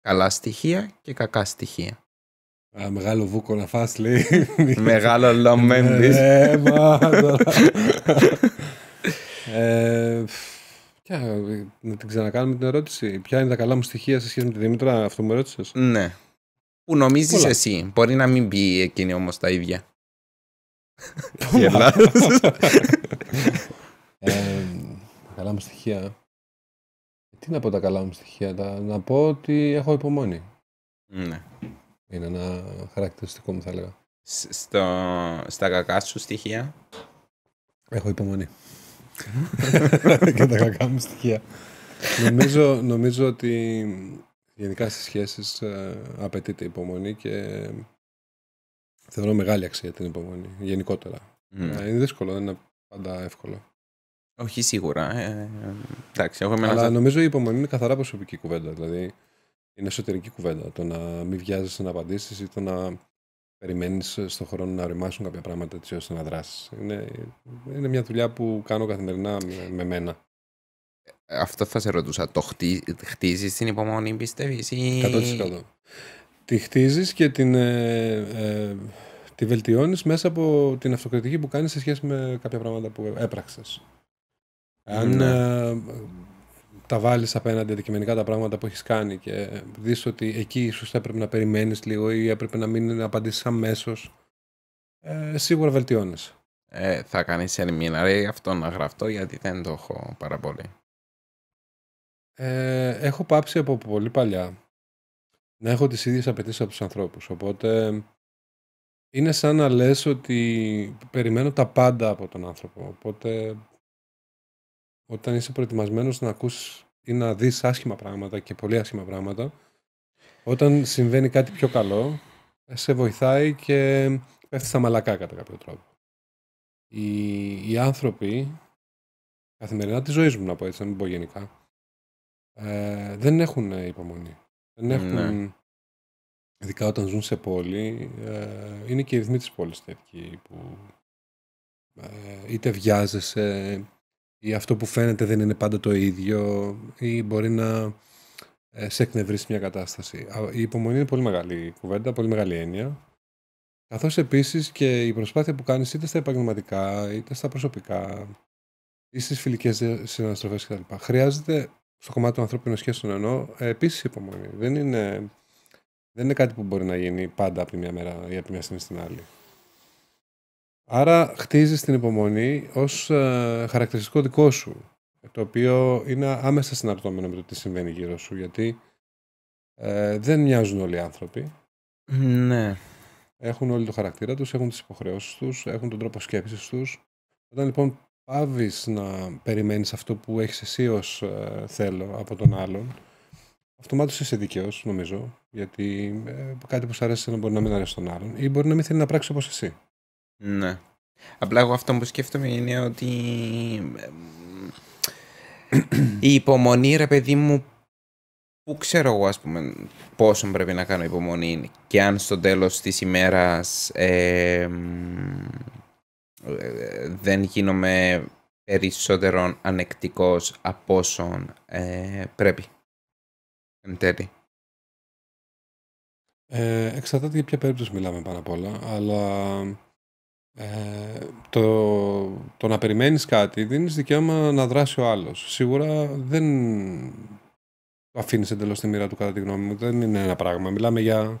καλά στοιχεία και κακά στοιχεία μεγάλο βούκο να φας λέει. Μεγάλο λαμμένης. Ε, ε, ε να την ξανακάνουμε την ερώτηση. Ποια είναι τα καλά μου στοιχεία σε σχέση με τη Δήμητρα, αυτό μου ερώτησες. Ναι. Που νομίζεις εσύ. Μπορεί να μην πει εκείνη όμως τα ίδια. Ε, τα καλά μου στοιχεία. Τι να πω τα καλά μου στοιχεία. Να πω ότι έχω υπομονή. Ναι. Είναι ένα χαρακτηριστικό μου θα λέγα. Στο, στα κακά σου στοιχεία. Έχω υπομονή. και τα κακά μου στοιχεία. νομίζω, νομίζω ότι γενικά στις σχέσεις ε, απαιτείται υπομονή και θεωρώ μεγάλη αξία την υπομονή γενικότερα. Mm. Ε, είναι δύσκολο, δεν είναι πάντα εύκολο. Όχι σίγουρα. Ε, ε Αλλά νομίζω η υπομονή είναι καθαρά προσωπική κουβέντα. Δηλαδή, είναι εσωτερική κουβέντα. Το να μην βιάζεσαι να απαντήσεις ή το να περιμένεις στον χρόνο να ρημάσουν κάποια πράγματα έτσι ώστε να δράσεις. Είναι, είναι μια δουλειά που κάνω καθημερινά με, μένα. Ε, αυτό θα σε ρωτούσα. Το χτί, χτίζεις την υπομονή, πιστεύεις, ή. 100%. Τη χτίζεις και την, ε, ε, τη βελτιώνεις μέσα από την αυτοκριτική που κάνεις σε σχέση με κάποια πράγματα που έπραξες. Αν ναι τα βάλεις απέναντι αντικειμενικά τα πράγματα που έχεις κάνει και δεις ότι εκεί ίσως θα έπρεπε να περιμένεις λίγο ή έπρεπε να μην απαντήσεις αμέσως. Ε, σίγουρα βελτιώνεις. Ε, θα κάνεις ερμηνεία αυτό να γραφτώ γιατί δεν το έχω πάρα πολύ. Ε, έχω πάψει από πολύ παλιά να έχω τις ίδιες απαιτήσεις από τους ανθρώπους. Οπότε είναι σαν να λες ότι περιμένω τα πάντα από τον άνθρωπο. Οπότε όταν είσαι προετοιμασμένος να ακούς ή να δεις άσχημα πράγματα και πολύ άσχημα πράγματα, όταν συμβαίνει κάτι πιο καλό, σε βοηθάει και πέφτει στα μαλακά κατά κάποιο τρόπο. Οι, οι άνθρωποι, καθημερινά της ζωής μου να πω έτσι, να μην πω γενικά, ε, δεν έχουν υπομονή. Δεν ναι. έχουν, ειδικά όταν ζουν σε πόλη, ε, είναι και οι ρυθμοί της πόλης τέτοιοι που ε, είτε βιάζεσαι, ή αυτό που φαίνεται δεν είναι πάντα το ίδιο ή μπορεί να ε, σε εκνευρίσει μια κατάσταση. Η υπομονή είναι πολύ μεγάλη κουβέντα, πολύ μεγάλη έννοια. Καθώς επίσης και η προσπάθεια που κάνεις είτε στα επαγγελματικά, είτε στα προσωπικά, ή στις φιλικές συναστροφέ κτλ. Χρειάζεται στο κομμάτι των ανθρώπινων σχέσεων ενώ ε, επίσης υπομονή. Δεν είναι, δεν είναι κάτι που μπορεί να γίνει πάντα από τη μια μέρα ή από τη μια στιγμή στην άλλη. Άρα χτίζεις την υπομονή ως ε, χαρακτηριστικό δικό σου, το οποίο είναι άμεσα συναρτώμενο με το τι συμβαίνει γύρω σου, γιατί ε, δεν μοιάζουν όλοι οι άνθρωποι. Ναι. Έχουν όλοι το χαρακτήρα τους, έχουν τις υποχρεώσεις τους, έχουν τον τρόπο σκέψης τους. Όταν λοιπόν πάβεις να περιμένεις αυτό που έχεις εσύ ως ε, θέλω από τον άλλον, αυτομάτως είσαι δικαίω, νομίζω, γιατί κάτι που σου αρέσει να μπορεί να μην αρέσει τον άλλον ή μπορεί να μην θέλει να πράξει όπως εσύ. Ναι. Απλά εγώ αυτό που σκέφτομαι είναι ότι η υπομονή ρε παιδί μου που ξέρω εγώ ας πούμε πόσο πρέπει να κάνω υπομονή και αν στο τέλος της ημέρας ε, δεν γίνομαι περισσότερο ανεκτικός από όσον ε, πρέπει. Εν τέλει. Ε, εξαρτάται για ποια περίπτωση μιλάμε πάνω απ' αλλά ε, το, το να περιμένεις κάτι δίνεις δικαίωμα να δράσει ο άλλος. Σίγουρα δεν το αφήνεις εντελώς τη μοίρα του κατά τη γνώμη μου. Δεν είναι ένα πράγμα. Μιλάμε για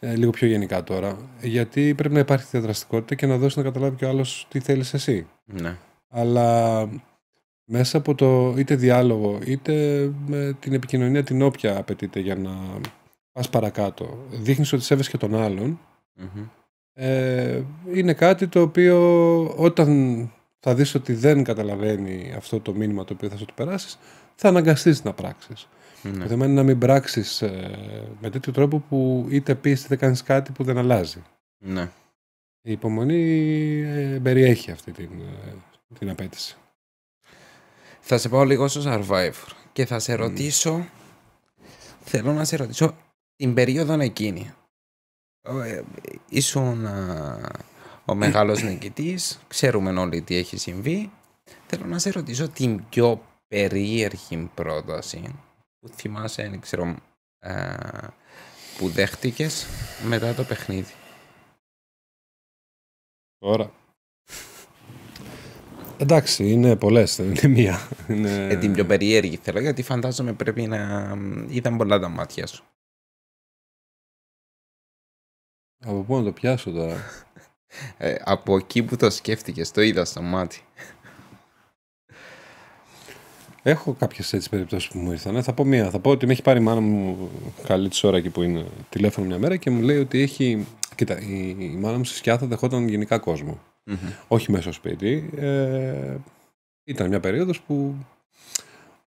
ε, λίγο πιο γενικά τώρα. Γιατί πρέπει να υπάρχει διαδραστικότητα και να δώσεις να καταλάβει και ο άλλος τι θέλεις εσύ. Ναι. Αλλά μέσα από το είτε διάλογο είτε με την επικοινωνία την όποια απαιτείται για να πας παρακάτω. Δείχνεις ότι σέβεσαι και τον αλλον ε, είναι κάτι το οποίο όταν θα δεις ότι δεν καταλαβαίνει αυτό το μήνυμα το οποίο θα σου το περάσεις, θα αναγκαστείς να πράξεις. Ναι. να μην πράξεις ε, με τέτοιο τρόπο που είτε πεις είτε κάνεις κάτι που δεν αλλάζει. Ναι. Η υπομονή ε, περιέχει αυτή την, την απέτηση. Θα σε πάω λίγο στο Survivor και θα σε mm. ρωτήσω, θέλω να σε ρωτήσω την περίοδο εκείνη ε, ήσουν ε, ο μεγάλος νικητής, ξέρουμε όλοι τι έχει συμβεί. Θέλω να σε ρωτήσω την πιο περίεργη πρόταση που θυμάσαι, δεν ξέρω, ε, που δέχτηκες μετά το παιχνίδι. Τώρα. Εντάξει, είναι πολλές, δεν είναι μία. Ε, την πιο περίεργη θέλω, γιατί φαντάζομαι πρέπει να ήταν πολλά τα μάτια σου. Από πού να το πιάσω τώρα. ε, από εκεί που το σκέφτηκες, το είδα στο μάτι. Έχω κάποιες έτσι περιπτώσεις που μου ήρθαν. Θα πω μία. Θα πω ότι με έχει πάρει η μάνα μου καλή της ώρα εκεί που είναι τηλέφωνο μια μέρα και μου λέει ότι έχει... Κοίτα, η, η μάνα μου στη σκιάθα δεχόταν γενικά Όχι μέσα στο σπίτι. Ε, ήταν μια περίοδος που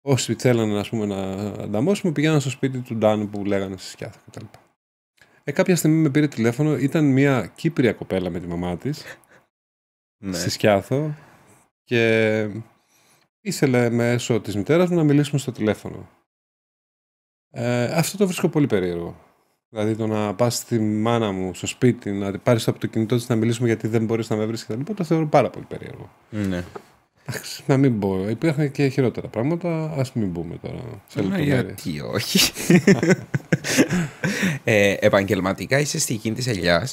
όσοι θέλανε ας πούμε, να ανταμώσουμε πηγαίναν στο σπίτι του Ντάνου που λέγανε στη σκιάθα κτλ. Ε, κάποια στιγμή με πήρε τηλέφωνο, ήταν μια Κύπρια κοπέλα με τη μαμά της. Ναι. Στη Σκιάθο. Και ήθελε μέσω της μητέρας μου να μιλήσουμε στο τηλέφωνο. Ε, αυτό το βρίσκω πολύ περίεργο. Δηλαδή το να πας στη μάνα μου στο σπίτι, να πάρεις από το κινητό της να μιλήσουμε γιατί δεν μπορείς να με βρεις κτλ. Το θεωρώ πάρα πολύ περίεργο. Ναι να μην πω. Υπήρχαν και χειρότερα πράγματα. Ας μην μπούμε τώρα σε ε, λεπτομέρειες. Γιατί όχι. Ε, επαγγελματικά είσαι στη γη της ελιάς.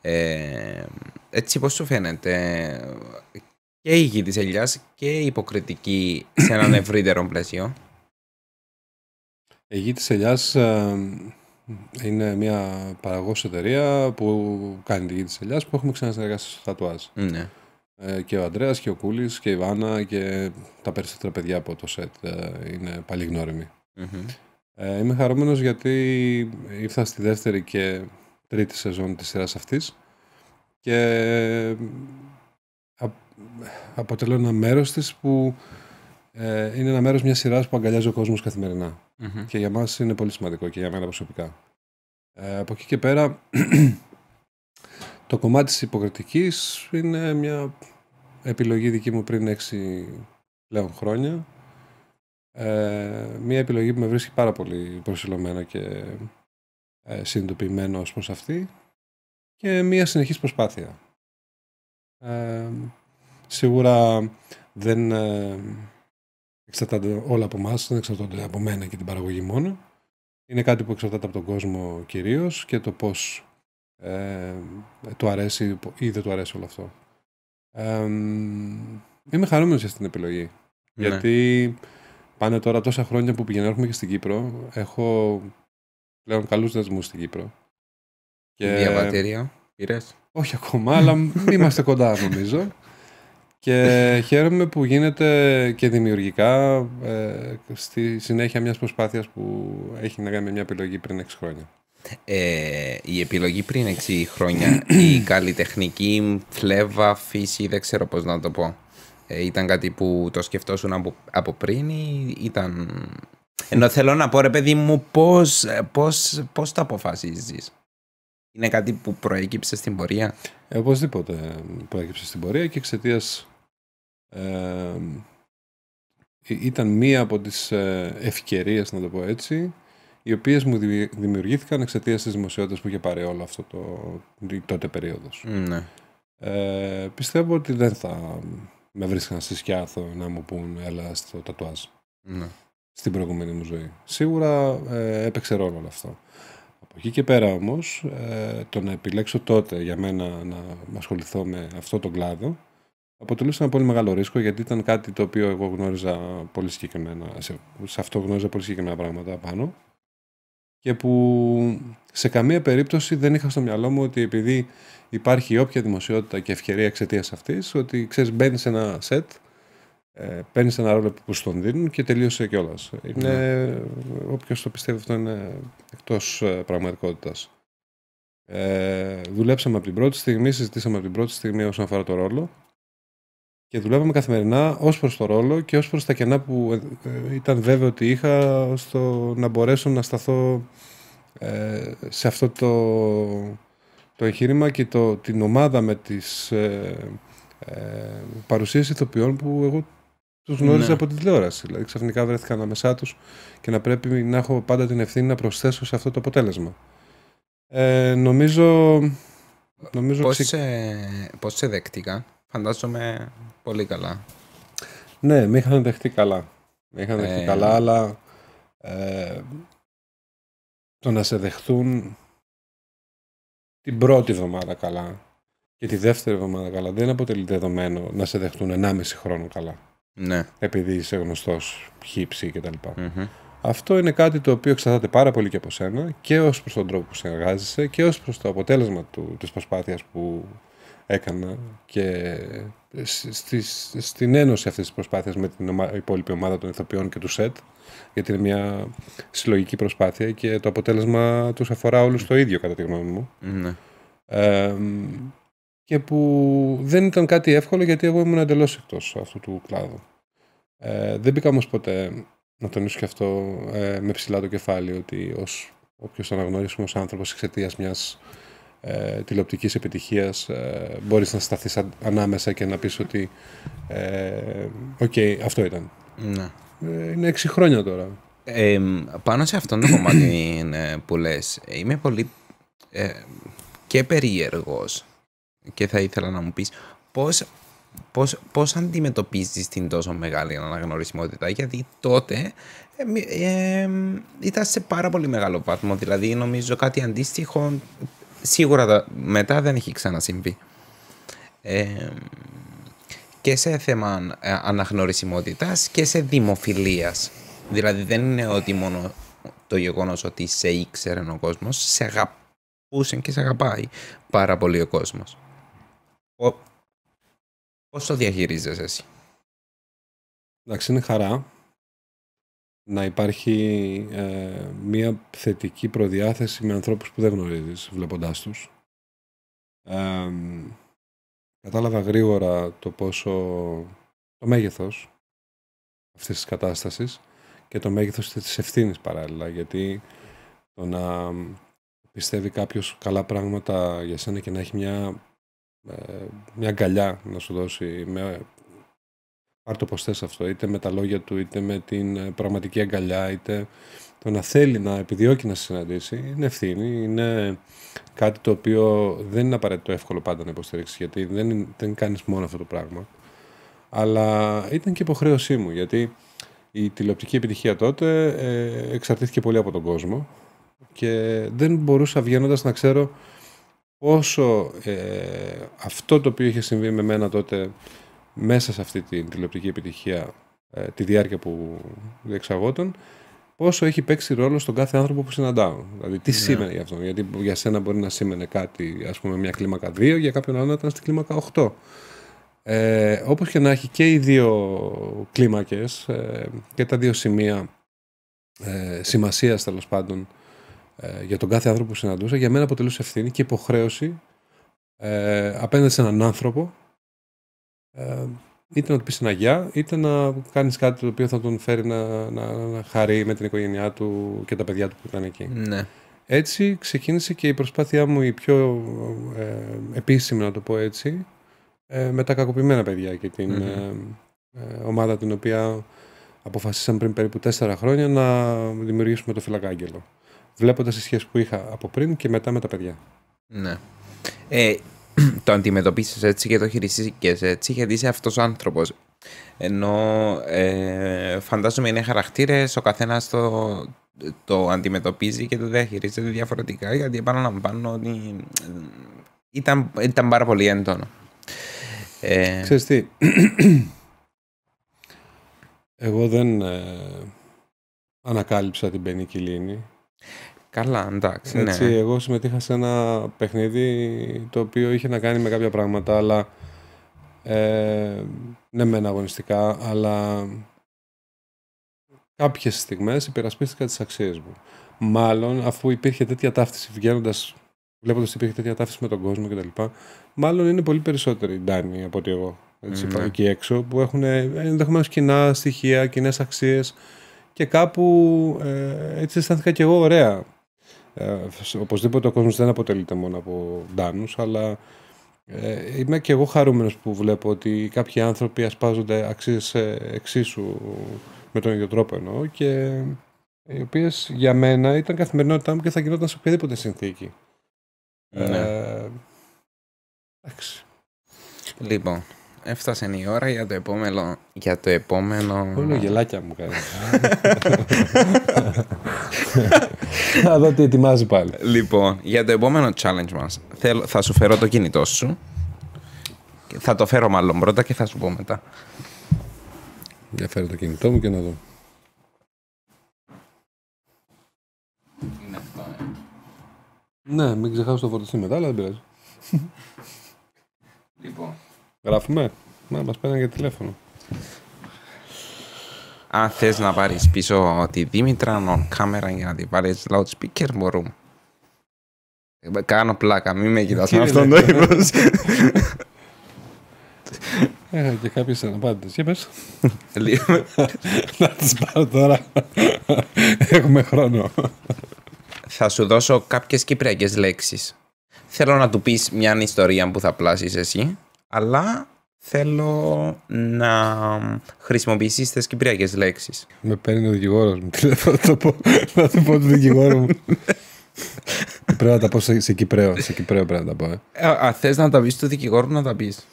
Ε, έτσι πώς σου φαίνεται και η γη της ελιάς και η υποκριτική σε έναν ευρύτερο πλαίσιο. Η γη της ελιάς είναι μια παραγωγός εταιρεία που κάνει τη γη της ελιάς που έχουμε ξανασυνεργαστεί στο θατουάζ. Ναι. Ε, και ο Ανδρέας και ο Κούλης και η Βάνα και τα περισσότερα παιδιά από το σετ ε, είναι πάλι ε, είμαι χαρούμενος γιατί ήρθα στη δεύτερη και τρίτη σεζόν της σειράς αυτής και αποτελώ ένα μέρος της που ε, είναι ένα μέρος μιας σειράς που αγκαλιάζει ο κόσμος και για μας είναι πολύ σημαντικό και για μένα προσωπικά. από εκεί και πέρα το κομμάτι της υποκριτικής είναι μια επιλογή δική μου πριν έξι πλέον χρόνια. Ε, μια επιλογή που με βρίσκει πάρα πολύ προσιλωμένο και ε, συνειδητοποιημένο ως προς αυτή και μια συνεχής προσπάθεια. Ε, σίγουρα δεν ε, εξαρτάται όλα από εμάς, δεν εξαρτώνται από μένα και την παραγωγή μόνο. Είναι κάτι που εξαρτάται από τον κόσμο κυρίως και το πώς ε, του αρέσει ή δεν του αρέσει όλο αυτό είμαι χαρούμενος για την επιλογή. Ναι. Γιατί πάνε τώρα τόσα χρόνια που πηγαίνω έρχομαι και στην Κύπρο. Έχω πλέον καλούς δεσμούς στην Κύπρο. Και... Διαβατήρια πήρες. Όχι ακόμα, αλλά είμαστε κοντά νομίζω. Και χαίρομαι που γίνεται και δημιουργικά ε, στη συνέχεια μιας προσπάθειας που έχει να κάνει με μια επιλογή πριν 6 χρόνια. Ε, η επιλογή πριν 6 χρόνια, η καλλιτεχνική φλέβα, φύση, δεν ξέρω πώς να το πω. Ε, ήταν κάτι που το σκεφτόσουν από, πριν ή ήταν... Ενώ θέλω να πω ρε παιδί μου πώς, πώς, πώς το αποφασίζεις. Είναι κάτι που προέκυψε στην πορεία. Ε, οπωσδήποτε προέκυψε στην πορεία και εξαιτίας. Ε, ήταν μία από τις ευκαιρίες να το πω έτσι οι οποίες μου δημιουργήθηκαν εξαιτίας της δημοσιότητας που είχε πάρει όλο αυτό το τότε περίοδος. Ναι. Ε, πιστεύω ότι δεν θα με βρίσκαν στη σκιάθο να μου πούν έλα στο τατουάζ. Ναι. Στην προηγούμενη μου ζωή. Σίγουρα ε, έπαιξε ρόλο όλο αυτό. Από εκεί και πέρα όμως, ε, το να επιλέξω τότε για μένα να ασχοληθώ με αυτό το κλάδο, αποτελούσε ένα πολύ μεγάλο ρίσκο γιατί ήταν κάτι το οποίο εγώ γνώριζα πολύ συγκεκριμένα. σε αυτό γνώριζα πολύ συγκεκριμένα πράγματα πάνω και που σε καμία περίπτωση δεν είχα στο μυαλό μου ότι επειδή υπάρχει όποια δημοσιότητα και ευκαιρία εξαιτίας αυτής, ότι ξέρεις, μπαίνεις σε ένα σετ, ε, παίρνεις ένα ρόλο που στον δίνουν και τελείωσε κιόλας. Είναι... Ναι. Όποιος το πιστεύει αυτό είναι εκτός ε, πραγματικότητας. Ε, δουλέψαμε από την πρώτη στιγμή, συζητήσαμε από την πρώτη στιγμή όσον αφορά το ρόλο και δουλεύαμε καθημερινά ως προς το ρόλο και ως προς τα κενά που ε, ε, ήταν βέβαιο ότι είχα, ώστε να μπορέσω να σταθώ ε, σε αυτό το, το εγχείρημα και το, την ομάδα με τις ε, ε, παρουσίες ηθοποιών που εγώ τους ναι. γνώριζα από την τηλεόραση. Δηλαδή ξαφνικά βρέθηκα ανάμεσά τους και να πρέπει να έχω πάντα την ευθύνη να προσθέσω σε αυτό το αποτέλεσμα. Ε, νομίζω... νομίζω πώς, σε δέχτηκα, Φαντάζομαι Πολύ καλά. Ναι, με είχαν δεχτεί καλά. Με είχαν δεχτεί ε. καλά, αλλά ε, το να σε δεχθούν την πρώτη εβδομάδα καλά και τη δεύτερη εβδομάδα καλά δεν αποτελεί δεδομένο να σε δεχτούν 1,5 χρόνο καλά. Ναι. Επειδή είσαι γνωστός, χύψη κτλ. Mm-hmm. Αυτό είναι κάτι το οποίο εξαρτάται πάρα πολύ και από σένα και ως προς τον τρόπο που συνεργάζεσαι και ως προς το αποτέλεσμα της προσπάθειας που έκανα και στις, στην ένωση αυτής της προσπάθειας με την υπόλοιπη ομάδα των ηθοποιών και του ΣΕΤ γιατί είναι μια συλλογική προσπάθεια και το αποτέλεσμα τους αφορά όλους το ίδιο κατά τη γνώμη μου. Ναι. και που δεν ήταν κάτι εύκολο γιατί εγώ ήμουν εντελώς εκτός αυτού του κλάδου. Ε, δεν μπήκα όμως ποτέ, να τονίσω και αυτό ε, με ψηλά το κεφάλι, ότι ως όποιος αναγνωρίσουμε ως άνθρωπος εξαιτίας μιας ε, τηλεοπτικής επιτυχίας ε, μπορείς να σταθείς ανάμεσα και να πεις ότι ε, αυτό ήταν. Ναι. Ε, είναι έξι χρόνια τώρα. Ε, πάνω σε αυτό το κομμάτι που λες, είμαι πολύ και περίεργος και θα ήθελα να μου πεις πώς, πώς, πώς αντιμετωπίζεις την τόσο μεγάλη αναγνωρισιμότητα γιατί τότε ε, ήταν σε πάρα πολύ μεγάλο βάθμο δηλαδή νομίζω κάτι αντίστοιχο σίγουρα μετά δεν έχει ξανασυμβεί. Ε, και σε θέμα ε, αναγνωρισιμότητας και σε δημοφιλίας. Δηλαδή δεν είναι ότι μόνο το γεγονός ότι σε ήξερε ο κόσμος, σε αγαπούσε και σε αγαπάει πάρα πολύ ο κόσμος. πόσο Πώς το διαχειρίζεσαι εσύ. Εντάξει, είναι χαρά να υπάρχει ε, μια θετική προδιάθεση με ανθρώπους που δεν γνωρίζεις βλέποντάς τους. κατάλαβα γρήγορα το πόσο το μέγεθος αυτής της κατάστασης και το μέγεθος της ευθύνης παράλληλα γιατί το να πιστεύει κάποιος καλά πράγματα για σένα και να έχει μια, ε, μια αγκαλιά να σου δώσει Πάρ' το αυτό, είτε με τα λόγια του, είτε με την ε, πραγματική αγκαλιά, είτε το να θέλει να επιδιώκει να σε συναντήσει είναι ευθύνη, είναι κάτι το οποίο δεν είναι απαραίτητο εύκολο πάντα να υποστηρίξεις γιατί δεν, δεν κάνεις μόνο αυτό το πράγμα. Αλλά ήταν και υποχρέωσή μου γιατί η τηλεοπτική επιτυχία τότε ε, εξαρτήθηκε πολύ από τον κόσμο και δεν μπορούσα βγαίνοντας να ξέρω πόσο ε, αυτό το οποίο είχε συμβεί με μένα τότε μέσα σε αυτή την τηλεοπτική επιτυχία ε, τη διάρκεια που διεξαγόταν πόσο έχει παίξει ρόλο στον κάθε άνθρωπο που συναντάω. Δηλαδή, τι ναι. σήμαινε για Γιατί για σένα μπορεί να σήμαινε κάτι, ας πούμε, μια κλίμακα 2, για κάποιον άλλον ήταν στην κλίμακα 8. Ε, Όπως και να έχει και οι δύο κλίμακες ε, και τα δύο σημεία ε, σημασίας τέλος πάντων ε, για τον κάθε άνθρωπο που συναντούσα, για μένα αποτελούσε ευθύνη και υποχρέωση ε, απέναντι σε έναν άνθρωπο ε, είτε να του πεις ένα γεια, είτε να κάνεις κάτι το οποίο θα τον φέρει να, να, να χαρεί με την οικογένειά του και τα παιδιά του που ήταν εκεί. Ναι. Έτσι ξεκίνησε και η προσπάθειά μου η πιο ε, επίσημη, να το πω έτσι, ε, με τα κακοποιημένα παιδιά και την ομάδα την οποία αποφασίσαμε πριν περίπου τέσσερα χρόνια να δημιουργήσουμε το φυλακάγγελο. Βλέποντας τις σχέσεις που είχα από πριν και μετά με τα παιδιά. Ναι. το αντιμετωπίσεις έτσι και το χειριστήκες έτσι, γιατί είσαι αυτός ο άνθρωπος. Ενώ ε, φαντάζομαι είναι χαρακτήρες, ο καθένας το, το αντιμετωπίζει και το διαχειρίζεται διαφορετικά, γιατί επαναλαμβάνω ότι ε, ήταν, ήταν πάρα πολύ έντονο. Ε... Ξέρεις τι, εγώ δεν ε, ανακάλυψα την Πενικυλίνη. Καλά, εντάξει. Ναι. Έτσι, Εγώ συμμετείχα σε ένα παιχνίδι το οποίο είχε να κάνει με κάποια πράγματα, αλλά. Ε, ναι, μεν αγωνιστικά, αλλά κάποιες στιγμές υπερασπίστηκα τις αξίες μου. Μάλλον, αφού υπήρχε τέτοια ταύτιση βγαίνοντας, βλέποντας ότι υπήρχε τέτοια ταύτιση με τον κόσμο κτλ., μάλλον είναι πολύ οι περισσότεροι Ντάνοι από ότι εγώ. Έτσι, mm-hmm. Εκεί έξω, που έχουν ε, ενδεχομένως κοινά στοιχεία, κοινές αξίες και κάπου ε, έτσι αισθάνθηκα και εγώ ωραία ε, οπωσδήποτε ο κόσμος δεν αποτελείται μόνο από δάνους αλλά ε, είμαι και εγώ χαρούμενος που βλέπω ότι κάποιοι άνθρωποι ασπάζονται αξίες ε, εξίσου με τον ίδιο τρόπο εννοώ και οι οποίες για μένα ήταν καθημερινότητά μου και θα γινόταν σε οποιαδήποτε συνθήκη. Ναι. Ε, Λοιπόν, έφτασε η ώρα για το επόμενο. Για το επόμενο... Όλο γελάκια μου κάνει. Να δω τι ετοιμάζει πάλι. Λοιπόν, για το επόμενο challenge μας. θα σου φέρω το κινητό σου. Θα το φέρω μάλλον πρώτα και θα σου πω μετά. Για φέρω το κινητό μου και να δω. Ε. Ναι, μην ξεχάσω το φορτιστή μετά, αλλά δεν πειράζει. λοιπόν, Γράφουμε. Να μας παίρνει για τηλέφωνο. Αν θες να πάρεις πίσω τη Δήμητρα on κάμερα για να τη βάλει loudspeaker μπορούμε. Ε, κάνω πλάκα, μην με κοιτάς με αυτόν τον ύπο. Έχα και κάποιες αναπάντητες. Για πες. Να τις πάρω τώρα. Έχουμε χρόνο. Θα σου δώσω κάποιες κυπριακές λέξεις. Θέλω να του πεις μια ιστορία που θα πλάσεις εσύ αλλά θέλω να χρησιμοποιήσεις τις κυπριακές λέξεις. Με παίρνει ο δικηγόρος μου, τι θα το πω, θα το πω του δικηγόρου μου. πρέπει να τα πω σε, σε Κυπρέο, σε Κυπρέο πρέπει να τα πω. Ε. Α, θες να τα πεις στο δικηγόρο να τα πεις.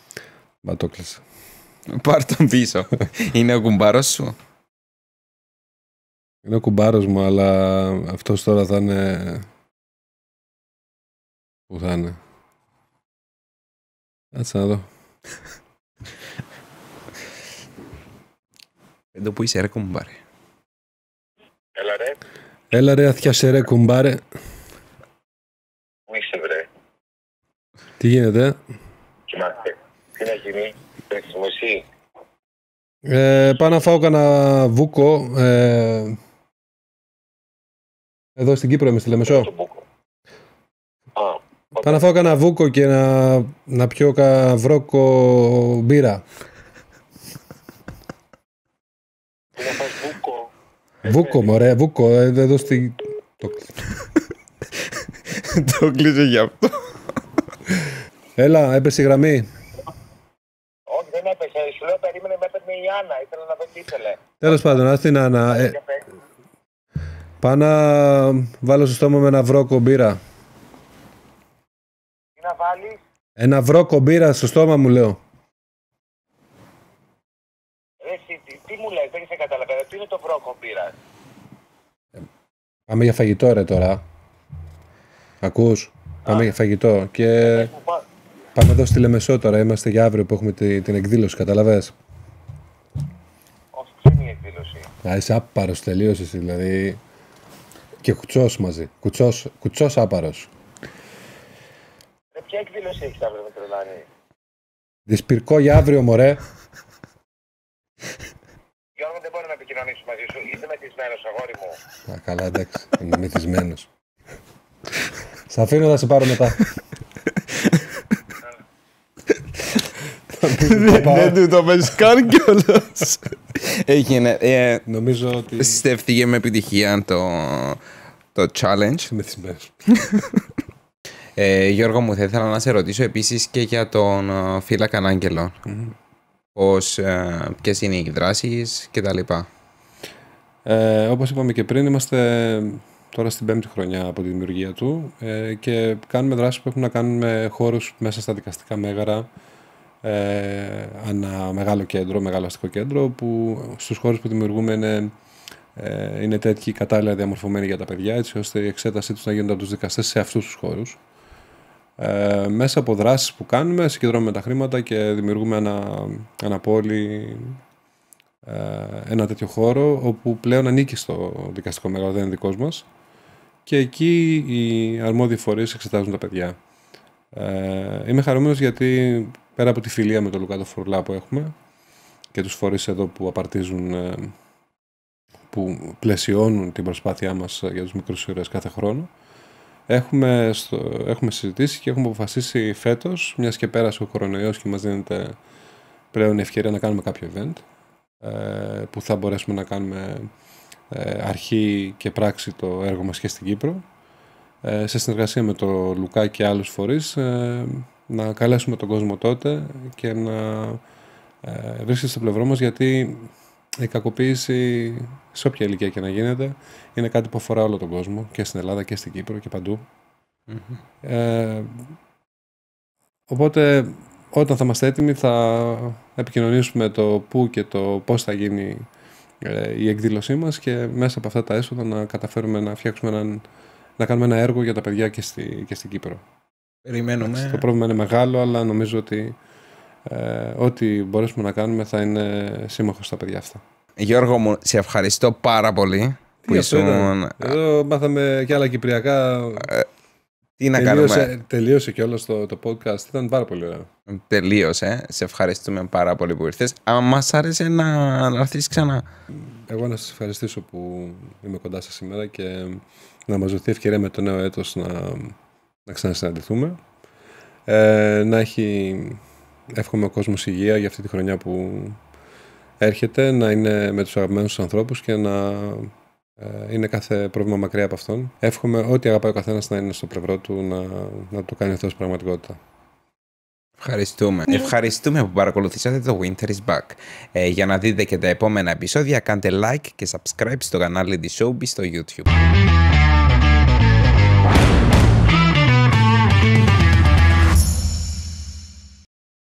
Μα το κλείσα. Πάρ τον πίσω. Είναι ο κουμπάρος σου. Είναι ο κουμπάρος μου, αλλά αυτός τώρα θα είναι... Πού θα είναι. Κάτσε να δω. Εδώ που είσαι ρε κουμπάρε. Έλα ρε. Έλα ρε αθιά σε ρε κουμπάρε. Πού είσαι βρε. Τι γίνεται. Κοιμάστε. Τι να γίνει. εσύ. Ε, πάω να φάω κανένα βούκο. Ε, εδώ στην Κύπρο είμαι στη Λεμεσό. Πάω να φάω κανένα βούκο και να, να πιω κανένα βρόκο μπύρα. Να φας βούκο. Βούκο, μωρέ, βούκο. Εδώ στη... Το... κλείζω για αυτό. Έλα, έπεσε η γραμμή. Όχι, δεν έπεσε. Σου λέω περίμενε με έπαιρνε η Άννα. Ήθελα να δω τι ήθελε. Τέλος πάντων, ας την Άννα. Ε, βάλω στο στόμα με ένα βρόκο μπύρα. Ένα βρόκο μπύρα στο στόμα μου λέω. Ρε, εσύ, τι, τι, μου λες, δεν να καταλαβαίνω. Τι είναι το βρόκο μπύρα. πάμε για φαγητό ρε τώρα. Ακούς. Πάμε για φαγητό και... Ε, ε, πάμε εδώ στη Λεμεσό τώρα, είμαστε για αύριο που έχουμε την εκδήλωση, καταλαβες. Όχι, είναι η εκδήλωση. Α, είσαι άπαρος τελείωσες, δηλαδή. Και κουτσός μαζί. Κουτσός, κουτσός άπαρος. Ε, ποια εκδήλωση έχεις αύριο με τρελάνη. Δυσπυρκό για αύριο, μωρέ. Γιώργο, δεν μπορεί να επικοινωνήσει μαζί σου. Είσαι μεθυσμένος, αγόρι μου. Α, καλά, εντάξει. Είμαι μεθυσμένος. Σα αφήνω να σε πάρω μετά. Δεν ναι, του ναι, ναι, το πες καν κιόλας. Ε, Νομίζω ότι... Συστεύθηκε με επιτυχία το challenge. Μεθυσμένος. Ε, Γιώργο μου, θα ήθελα να σε ρωτήσω επίσης και για τον ε, φύλακα Άγγελο. Πώς, ε, ποιες είναι οι δράσεις και τα λοιπά. Ε, όπως είπαμε και πριν, είμαστε τώρα στην πέμπτη χρονιά από τη δημιουργία του ε, και κάνουμε δράσεις που έχουν να κάνουν με χώρους μέσα στα δικαστικά μέγαρα ε, μεγάλο κέντρο, μεγάλο αστικό κέντρο που στους χώρους που δημιουργούμε είναι, ε, είναι τέτοιοι κατάλληλα διαμορφωμένοι για τα παιδιά έτσι ώστε η εξέτασή τους να γίνονται από τους δικαστές σε αυτούς τους χώρους ε, μέσα από δράσεις που κάνουμε συγκεντρώνουμε τα χρήματα και δημιουργούμε ένα, ένα πόλι, ε, ένα τέτοιο χώρο όπου πλέον ανήκει στο δικαστικό μεγάλο, δεν είναι δικός μας και εκεί οι αρμόδιοι φορείς εξετάζουν τα παιδιά. Ε, είμαι χαρούμενος γιατί πέρα από τη φιλία με τον Λουκάτο φορλά που έχουμε και τους φορείς εδώ που απαρτίζουν ε, που πλαισιώνουν την προσπάθειά μας ε, για τους μικρούς κάθε χρόνο έχουμε, στο, έχουμε συζητήσει και έχουμε αποφασίσει φέτος, μιας και πέρασε ο κορονοϊός και μας δίνεται πλέον η ευκαιρία να κάνουμε κάποιο event ε, που θα μπορέσουμε να κάνουμε ε, αρχή και πράξη το έργο μας και στην Κύπρο ε, σε συνεργασία με το Λουκά και άλλους φορείς να καλέσουμε τον κόσμο τότε και να βρίσκεται στο πλευρό μας γιατί η κακοποίηση σε όποια ηλικία και να γίνεται είναι κάτι που αφορά όλο τον κόσμο και στην Ελλάδα και στην Κύπρο και παντου Ε, οπότε όταν θα είμαστε έτοιμοι θα επικοινωνήσουμε το πού και το πώς θα γίνει ε, η εκδήλωσή μας και μέσα από αυτά τα έσοδα να καταφέρουμε να φτιάξουμε έναν, να κάνουμε ένα έργο για τα παιδιά και, στη, και στην Κύπρο. Περιμένουμε. Το πρόβλημα είναι μεγάλο αλλά νομίζω ότι ε, ό,τι μπορέσουμε να κάνουμε θα είναι σύμμαχος στα παιδιά αυτά. Γιώργο μου, σε ευχαριστώ πάρα πολύ που ήσουν. Εδώ μάθαμε και άλλα κυπριακά. Ε, τι να τελείωσε, κάνουμε. Τελείωσε κιόλας το, το podcast. Ήταν πάρα πολύ ωραίο. Τελείωσε. Σε ευχαριστούμε πάρα πολύ που ήρθες. Αν μας άρεσε να, να έρθεις ξανά. Εγώ να σας ευχαριστήσω που είμαι κοντά σας σήμερα και να μας δοθεί ευκαιρία με το νέο έτος να, να ξανασυναντηθούμε. Ε, να έχει εύχομαι ο κόσμος υγεία για αυτή τη χρονιά που έρχεται, να είναι με τους αγαπημένους τους ανθρώπους και να ε, είναι κάθε πρόβλημα μακριά από αυτόν. Εύχομαι ό,τι αγαπάει ο καθένας να είναι στο πλευρό του, να, να το κάνει αυτό πραγματικότητα. Ευχαριστούμε. Ναι. Ευχαριστούμε που παρακολουθήσατε το Winter is Back. Ε, για να δείτε και τα επόμενα επεισόδια, κάντε like και subscribe στο κανάλι της Showbiz στο YouTube.